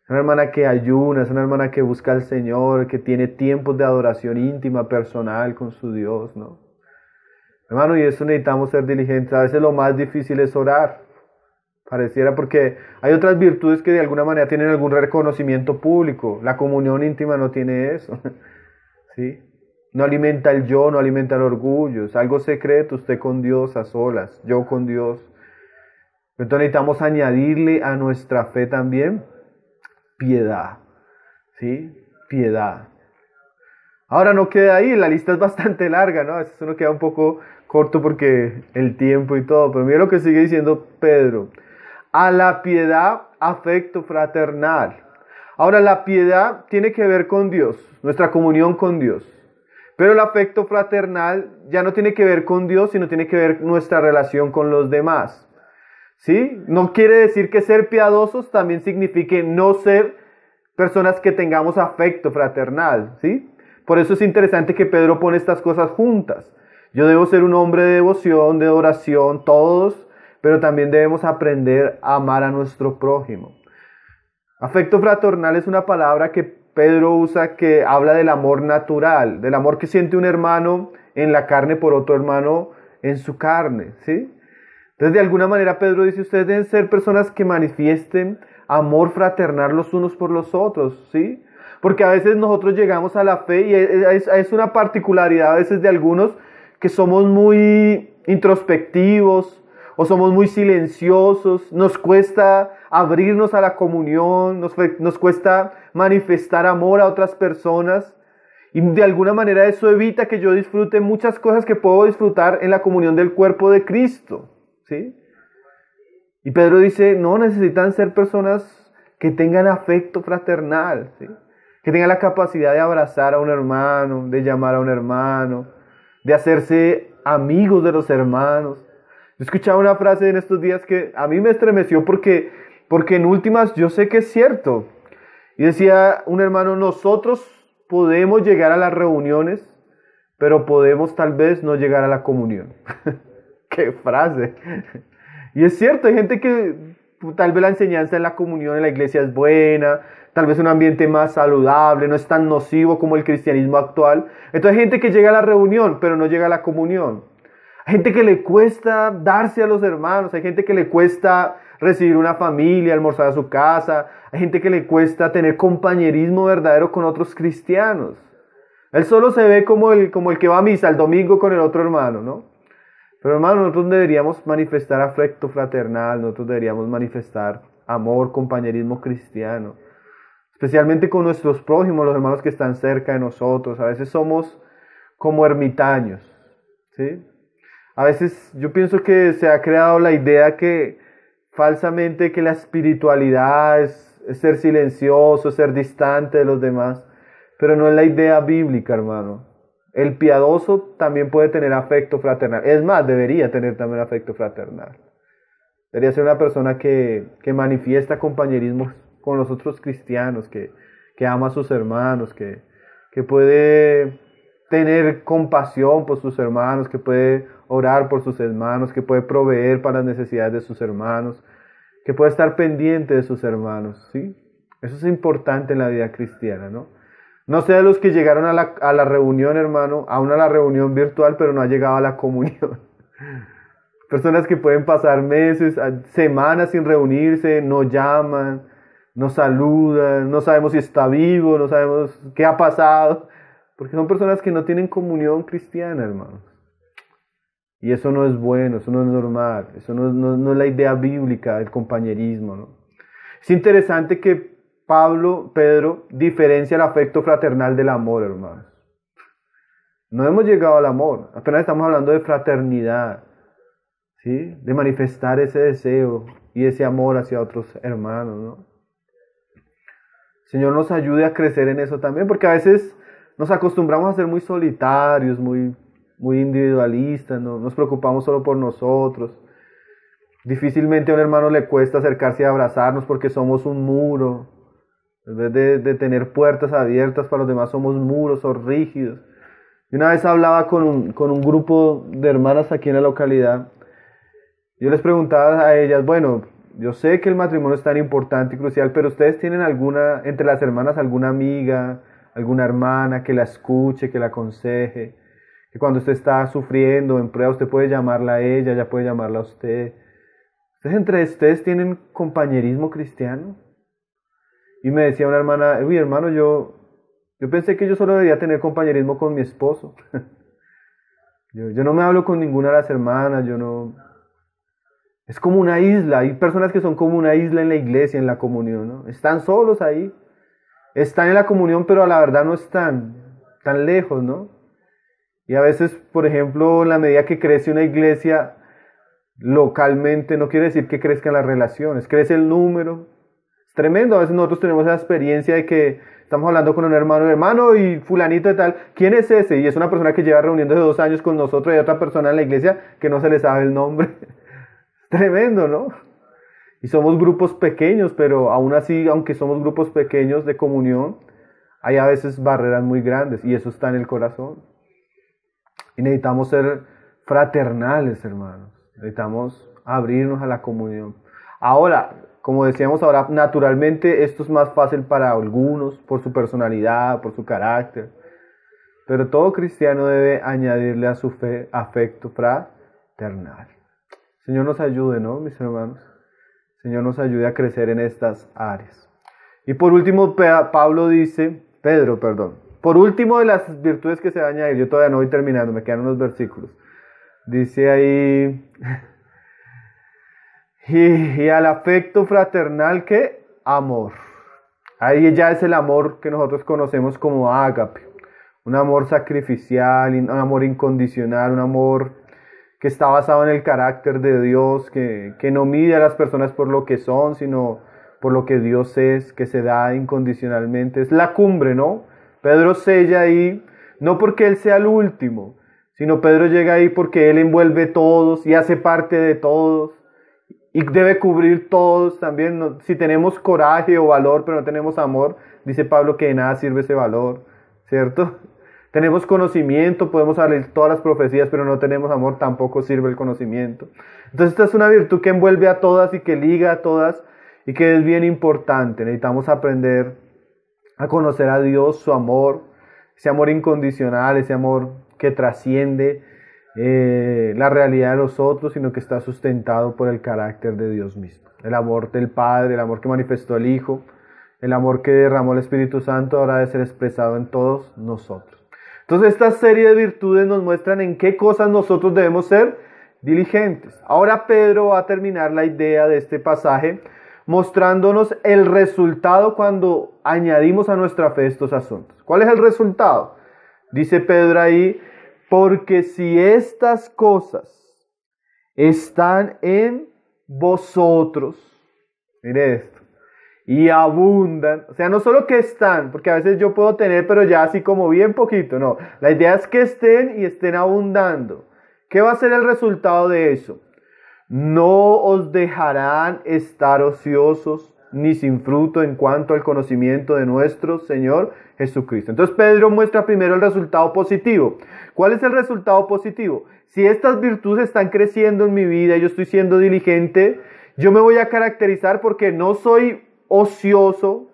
es una hermana que ayuna, es una hermana que busca al Señor, que tiene tiempos de adoración íntima, personal con su Dios, ¿no? Hermano, y eso necesitamos ser diligentes. A veces lo más difícil es orar, pareciera, porque hay otras virtudes que de alguna manera tienen algún reconocimiento público. La comunión íntima no tiene eso, ¿sí? No alimenta el yo, no alimenta el orgullo. Es algo secreto, usted con Dios a solas, yo con Dios. Entonces necesitamos añadirle a nuestra fe también piedad. ¿Sí? Piedad. Ahora no queda ahí, la lista es bastante larga, ¿no? Eso nos queda un poco corto porque el tiempo y todo. Pero mira lo que sigue diciendo Pedro. A la piedad, afecto fraternal. Ahora la piedad tiene que ver con Dios, nuestra comunión con Dios. Pero el afecto fraternal ya no tiene que ver con Dios, sino tiene que ver nuestra relación con los demás. ¿Sí? No quiere decir que ser piadosos también signifique no ser personas que tengamos afecto fraternal, ¿sí? Por eso es interesante que Pedro pone estas cosas juntas. Yo debo ser un hombre de devoción, de oración, todos, pero también debemos aprender a amar a nuestro prójimo. Afecto fraternal es una palabra que Pedro usa que habla del amor natural, del amor que siente un hermano en la carne por otro hermano en su carne, ¿sí? Entonces, de alguna manera, Pedro dice, ustedes deben ser personas que manifiesten amor fraternal los unos por los otros, ¿sí? Porque a veces nosotros llegamos a la fe y es, una particularidad a veces de algunos que somos muy introspectivos o somos muy silenciosos, nos cuesta abrirnos a la comunión, nos, nos cuesta manifestar amor a otras personas. Y de alguna manera eso evita que yo disfrute muchas cosas que puedo disfrutar en la comunión del cuerpo de Cristo. ¿sí? Y Pedro dice, no, necesitan ser personas que tengan afecto fraternal, que tengan la capacidad de abrazar a un hermano, de llamar a un hermano, de hacerse amigos de los hermanos. Yo escuchaba una frase en estos días que a mí me estremeció porque, porque en últimas yo sé que es cierto. Y decía un hermano, nosotros podemos llegar a las reuniones, pero podemos tal vez no llegar a la comunión. ¡Qué frase! y es cierto, hay gente que pues, tal vez la enseñanza en la comunión en la iglesia es buena, tal vez un ambiente más saludable, no es tan nocivo como el cristianismo actual. Entonces hay gente que llega a la reunión, pero no llega a la comunión. Hay gente que le cuesta darse a los hermanos, hay gente que le cuesta recibir una familia, almorzar a su casa. Hay gente que le cuesta tener compañerismo verdadero con otros cristianos. Él solo se ve como el, como el que va a misa el domingo con el otro hermano, ¿no? Pero hermano, nosotros deberíamos manifestar afecto fraternal, nosotros deberíamos manifestar amor, compañerismo cristiano, especialmente con nuestros prójimos, los hermanos que están cerca de nosotros. A veces somos como ermitaños, ¿sí? A veces yo pienso que se ha creado la idea que falsamente que la espiritualidad es, ser silencioso, ser distante de los demás, pero no es la idea bíblica, hermano. El piadoso también puede tener afecto fraternal. Es más, debería tener también afecto fraternal. Debería ser una persona que, manifiesta compañerismo con los otros cristianos, que, ama a sus hermanos, que, que puede tener compasión por sus hermanos, que puede orar por sus hermanos, que puede proveer para las necesidades de sus hermanos, que puede estar pendiente de sus hermanos, ¿sí? Eso es importante en la vida cristiana, ¿no? No sea de los que llegaron a la, a la reunión, hermano, aún a la reunión virtual, pero no ha llegado a la comunión. Personas que pueden pasar meses, semanas sin reunirse, no llaman, no saludan, no sabemos si está vivo, no sabemos qué ha pasado. Porque son personas que no tienen comunión cristiana, hermanos. Y eso no es bueno, eso no es normal, eso no, es la idea bíblica del compañerismo. ¿no? Es interesante que Pablo, Pedro, diferencia el afecto fraternal del amor, hermanos. No hemos llegado al amor, apenas estamos hablando de fraternidad, ¿sí? de manifestar ese deseo y ese amor hacia otros hermanos. ¿no? Señor nos ayude a crecer en eso también, porque a veces nos acostumbramos a ser muy solitarios, muy, muy individualistas, nos preocupamos solo por nosotros. Difícilmente a un hermano le cuesta acercarse y abrazarnos porque somos un muro. En vez de, tener puertas abiertas para los demás, somos muros o rígidos. Y una vez hablaba con un, con un grupo de hermanas aquí en la localidad. Yo les preguntaba a ellas, bueno, yo sé que el matrimonio es tan importante y crucial, pero ustedes tienen alguna, entre las hermanas, alguna amiga, alguna hermana que la escuche, que la aconseje, que cuando usted está sufriendo en prueba, usted puede llamarla a ella, ya puede llamarla a usted. ¿Ustedes entre ustedes tienen compañerismo cristiano? Y me decía una hermana, uy hermano, yo, yo pensé que yo solo debía tener compañerismo con mi esposo. yo, yo no me hablo con ninguna de las hermanas, yo no... Es como una isla, hay personas que son como una isla en la iglesia, en la comunión, ¿no? Están solos ahí están en la comunión, pero a la verdad no están tan lejos, ¿no? Y a veces, por ejemplo, la medida que crece una iglesia localmente, no quiere decir que crezcan las relaciones, crece el número. Es tremendo, a veces nosotros tenemos esa experiencia de que estamos hablando con un hermano, hermano y fulanito y tal, ¿quién es ese? Y es una persona que lleva reuniéndose dos años con nosotros y otra persona en la iglesia que no se le sabe el nombre. Tremendo, ¿no? Y somos grupos pequeños, pero aún así, aunque somos grupos pequeños de comunión, hay a veces barreras muy grandes y eso está en el corazón. Y necesitamos ser fraternales, hermanos. Necesitamos abrirnos a la comunión. Ahora, como decíamos ahora, naturalmente esto es más fácil para algunos por su personalidad, por su carácter. Pero todo cristiano debe añadirle a su fe afecto fraternal. Señor nos ayude, ¿no, mis hermanos? Señor nos ayude a crecer en estas áreas. Y por último, Pablo dice, Pedro, perdón, por último de las virtudes que se va a añadir, yo todavía no voy terminando, me quedan unos versículos. Dice ahí, y, al afecto fraternal que amor. Ahí ya es el amor que nosotros conocemos como ágape. Un amor sacrificial, un amor incondicional, un amor que está basado en el carácter de Dios, que, no mide a las personas por lo que son, sino por lo que Dios es, que se da incondicionalmente. Es la cumbre, ¿no? Pedro sella ahí, no porque Él sea el último, sino Pedro llega ahí porque Él envuelve todos y hace parte de todos y debe cubrir todos también. si tenemos coraje o valor, pero no tenemos amor, dice Pablo que de nada sirve ese valor, ¿cierto? Tenemos conocimiento, podemos leer todas las profecías, pero no tenemos amor, tampoco sirve el conocimiento. Entonces esta es una virtud que envuelve a todas y que liga a todas y que es bien importante. Necesitamos aprender a conocer a Dios, su amor, ese amor incondicional, ese amor que trasciende eh, la realidad de los otros, sino que está sustentado por el carácter de Dios mismo. El amor del Padre, el amor que manifestó el Hijo, el amor que derramó el Espíritu Santo ahora debe ser expresado en todos nosotros. Entonces esta serie de virtudes nos muestran en qué cosas nosotros debemos ser diligentes. Ahora Pedro va a terminar la idea de este pasaje mostrándonos el resultado cuando añadimos a nuestra fe estos asuntos. ¿Cuál es el resultado? Dice Pedro ahí, porque si estas cosas están en vosotros, mire y abundan. O sea, no solo que están, porque a veces yo puedo tener, pero ya así como bien poquito, no. La idea es que estén y estén abundando. ¿Qué va a ser el resultado de eso? No os dejarán estar ociosos ni sin fruto en cuanto al conocimiento de nuestro Señor Jesucristo. Entonces Pedro muestra primero el resultado positivo. ¿Cuál es el resultado positivo? Si estas virtudes están creciendo en mi vida, yo estoy siendo diligente, yo me voy a caracterizar porque no soy ocioso,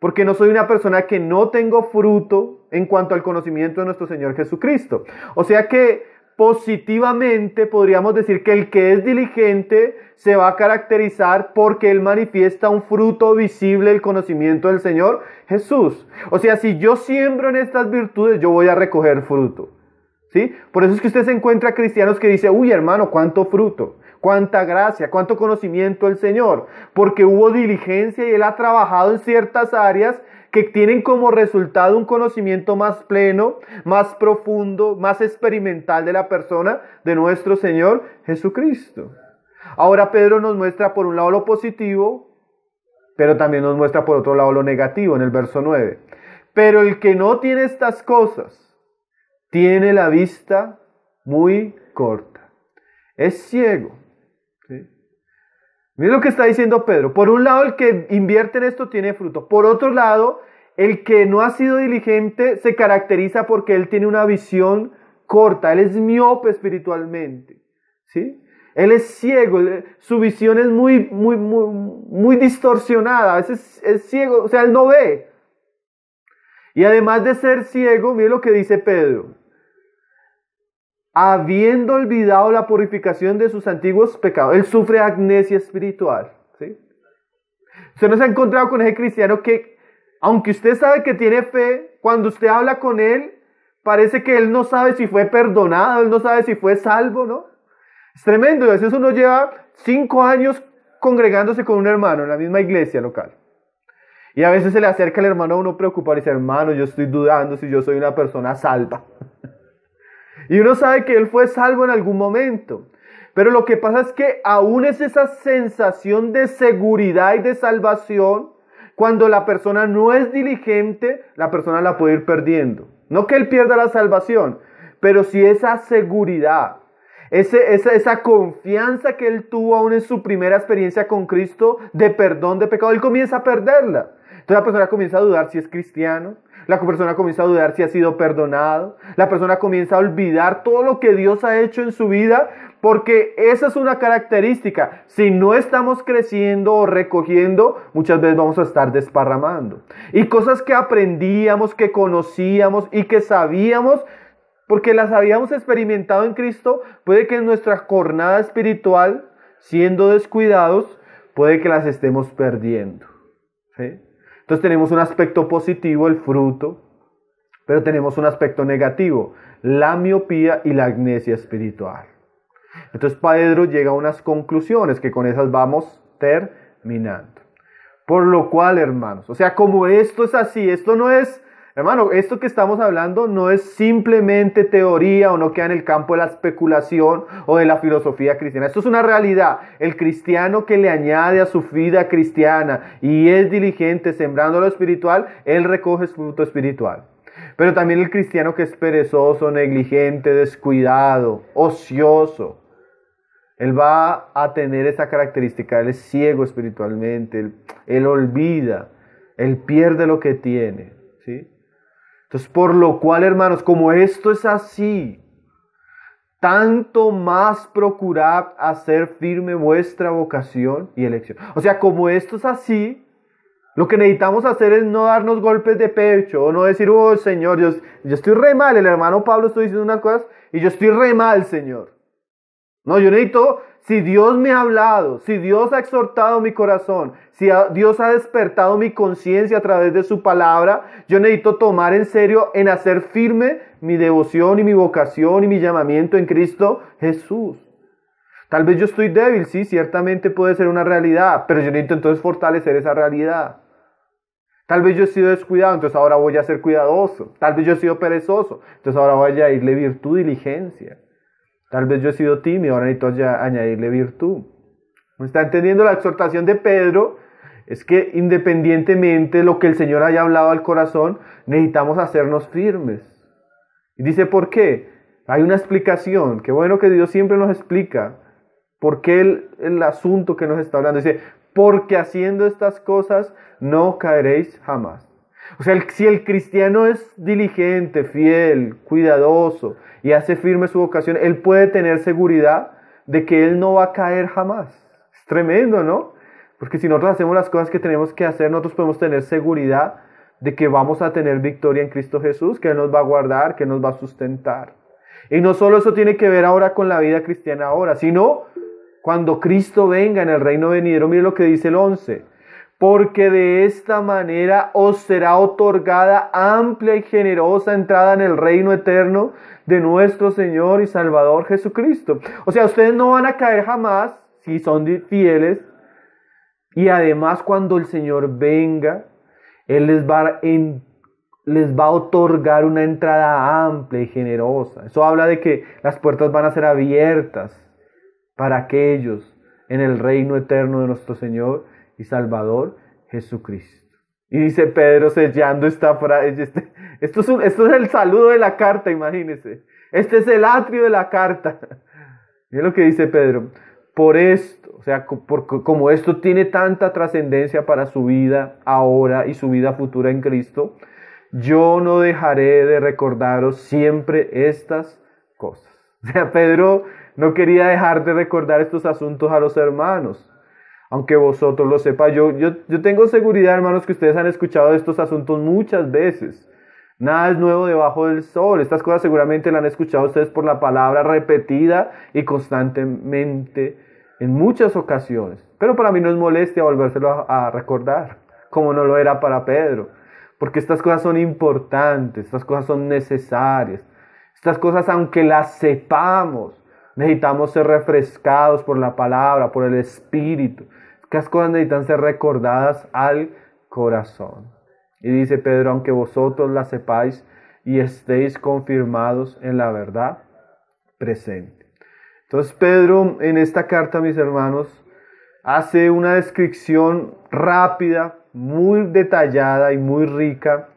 porque no soy una persona que no tengo fruto en cuanto al conocimiento de nuestro Señor Jesucristo. O sea que positivamente podríamos decir que el que es diligente se va a caracterizar porque él manifiesta un fruto visible el conocimiento del Señor Jesús. O sea, si yo siembro en estas virtudes, yo voy a recoger fruto. ¿Sí? Por eso es que usted se encuentra cristianos que dice, uy hermano, cuánto fruto cuánta gracia, cuánto conocimiento el Señor, porque hubo diligencia y Él ha trabajado en ciertas áreas que tienen como resultado un conocimiento más pleno, más profundo, más experimental de la persona de nuestro Señor Jesucristo. Ahora Pedro nos muestra por un lado lo positivo, pero también nos muestra por otro lado lo negativo en el verso 9. Pero el que no tiene estas cosas tiene la vista muy corta, es ciego Miren lo que está diciendo Pedro. Por un lado, el que invierte en esto tiene fruto. Por otro lado, el que no ha sido diligente se caracteriza porque él tiene una visión corta, él es miope espiritualmente. ¿Sí? Él es ciego, su visión es muy, muy, muy, muy distorsionada, a veces es ciego, o sea, él no ve. Y además de ser ciego, miren lo que dice Pedro habiendo olvidado la purificación de sus antiguos pecados. Él sufre agnesia espiritual. ¿sí? Usted no se ha encontrado con ese cristiano que, aunque usted sabe que tiene fe, cuando usted habla con él, parece que él no sabe si fue perdonado, él no sabe si fue salvo, ¿no? Es tremendo. A veces uno lleva cinco años congregándose con un hermano en la misma iglesia local. Y a veces se le acerca el hermano a uno preocupado y dice, hermano, yo estoy dudando si yo soy una persona salva. Y uno sabe que él fue salvo en algún momento. Pero lo que pasa es que aún es esa sensación de seguridad y de salvación, cuando la persona no es diligente, la persona la puede ir perdiendo. No que él pierda la salvación, pero si esa seguridad, ese, esa, esa confianza que él tuvo aún en su primera experiencia con Cristo de perdón de pecado, él comienza a perderla. Entonces la persona comienza a dudar si es cristiano, la persona comienza a dudar si ha sido perdonado. La persona comienza a olvidar todo lo que Dios ha hecho en su vida, porque esa es una característica. Si no estamos creciendo o recogiendo, muchas veces vamos a estar desparramando. Y cosas que aprendíamos, que conocíamos y que sabíamos, porque las habíamos experimentado en Cristo, puede que en nuestra jornada espiritual, siendo descuidados, puede que las estemos perdiendo. ¿sí? Entonces tenemos un aspecto positivo, el fruto, pero tenemos un aspecto negativo, la miopía y la agnesia espiritual. Entonces Pedro llega a unas conclusiones que con esas vamos terminando. Por lo cual, hermanos, o sea, como esto es así, esto no es Hermano, esto que estamos hablando no es simplemente teoría o no queda en el campo de la especulación o de la filosofía cristiana. Esto es una realidad. El cristiano que le añade a su vida cristiana y es diligente sembrando lo espiritual, él recoge su fruto espiritual. Pero también el cristiano que es perezoso, negligente, descuidado, ocioso. Él va a tener esa característica, él es ciego espiritualmente, él, él olvida, él pierde lo que tiene, ¿sí? Entonces, por lo cual, hermanos, como esto es así, tanto más procurad hacer firme vuestra vocación y elección. O sea, como esto es así, lo que necesitamos hacer es no darnos golpes de pecho, o no decir, oh Señor, yo, yo estoy re mal, el hermano Pablo está diciendo unas cosas y yo estoy re mal, Señor. No, yo necesito si Dios me ha hablado, si Dios ha exhortado mi corazón, si Dios ha despertado mi conciencia a través de su palabra, yo necesito tomar en serio en hacer firme mi devoción y mi vocación y mi llamamiento en Cristo Jesús. Tal vez yo estoy débil, sí, ciertamente puede ser una realidad, pero yo necesito entonces fortalecer esa realidad. Tal vez yo he sido descuidado, entonces ahora voy a ser cuidadoso. Tal vez yo he sido perezoso, entonces ahora voy a irle virtud, diligencia. Tal vez yo he sido tímido, ahora necesito ya añadirle virtud. ¿Me está entendiendo la exhortación de Pedro? Es que independientemente de lo que el Señor haya hablado al corazón, necesitamos hacernos firmes. Y dice, ¿por qué? Hay una explicación. Qué bueno que Dios siempre nos explica por qué el, el asunto que nos está hablando. Dice, porque haciendo estas cosas no caeréis jamás. O sea, si el cristiano es diligente, fiel, cuidadoso y hace firme su vocación, él puede tener seguridad de que él no va a caer jamás. Es tremendo, ¿no? Porque si nosotros hacemos las cosas que tenemos que hacer, nosotros podemos tener seguridad de que vamos a tener victoria en Cristo Jesús, que Él nos va a guardar, que nos va a sustentar. Y no solo eso tiene que ver ahora con la vida cristiana ahora, sino cuando Cristo venga en el reino venidero, mire lo que dice el 11 porque de esta manera os será otorgada amplia y generosa entrada en el reino eterno de nuestro Señor y Salvador Jesucristo. O sea, ustedes no van a caer jamás si son fieles. Y además cuando el Señor venga, Él les va, les va a otorgar una entrada amplia y generosa. Eso habla de que las puertas van a ser abiertas para aquellos en el reino eterno de nuestro Señor y Salvador Jesucristo. Y dice Pedro sellando esta frase. Este, esto, es esto es el saludo de la carta, imagínense. Este es el atrio de la carta. Miren lo que dice Pedro. Por esto, o sea, como esto tiene tanta trascendencia para su vida ahora y su vida futura en Cristo, yo no dejaré de recordaros siempre estas cosas. O sea, Pedro no quería dejar de recordar estos asuntos a los hermanos aunque vosotros lo sepáis. Yo, yo, yo tengo seguridad, hermanos, que ustedes han escuchado estos asuntos muchas veces. Nada es nuevo debajo del sol. Estas cosas seguramente las han escuchado ustedes por la palabra repetida y constantemente en muchas ocasiones. Pero para mí no es molestia volvérselo a recordar, como no lo era para Pedro. Porque estas cosas son importantes, estas cosas son necesarias. Estas cosas, aunque las sepamos, necesitamos ser refrescados por la palabra, por el Espíritu cosas necesitan ser recordadas al corazón. Y dice Pedro, aunque vosotros las sepáis y estéis confirmados en la verdad presente. Entonces Pedro en esta carta, mis hermanos, hace una descripción rápida, muy detallada y muy rica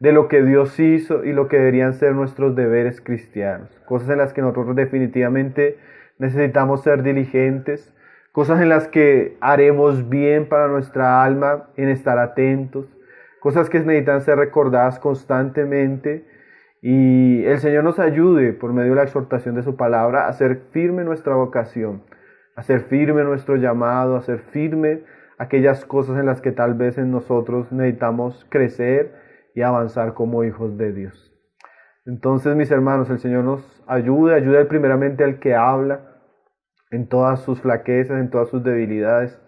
de lo que Dios hizo y lo que deberían ser nuestros deberes cristianos. Cosas en las que nosotros definitivamente necesitamos ser diligentes, cosas en las que haremos bien para nuestra alma en estar atentos, cosas que necesitan ser recordadas constantemente y el Señor nos ayude por medio de la exhortación de su palabra a ser firme nuestra vocación, a ser firme nuestro llamado, a ser firme aquellas cosas en las que tal vez en nosotros necesitamos crecer y avanzar como hijos de Dios. Entonces, mis hermanos, el Señor nos ayude, Ayude primeramente al que habla, en todas sus flaquezas, en todas sus debilidades,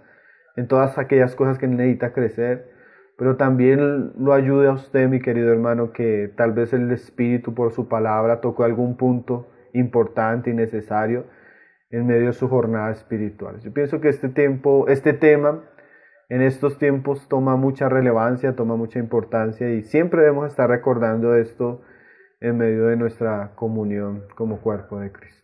en todas aquellas cosas que necesita crecer, pero también lo ayude a usted, mi querido hermano, que tal vez el Espíritu por su palabra tocó algún punto importante y necesario en medio de su jornada espiritual. Yo pienso que este tiempo, este tema en estos tiempos toma mucha relevancia, toma mucha importancia y siempre debemos estar recordando esto en medio de nuestra comunión como cuerpo de Cristo.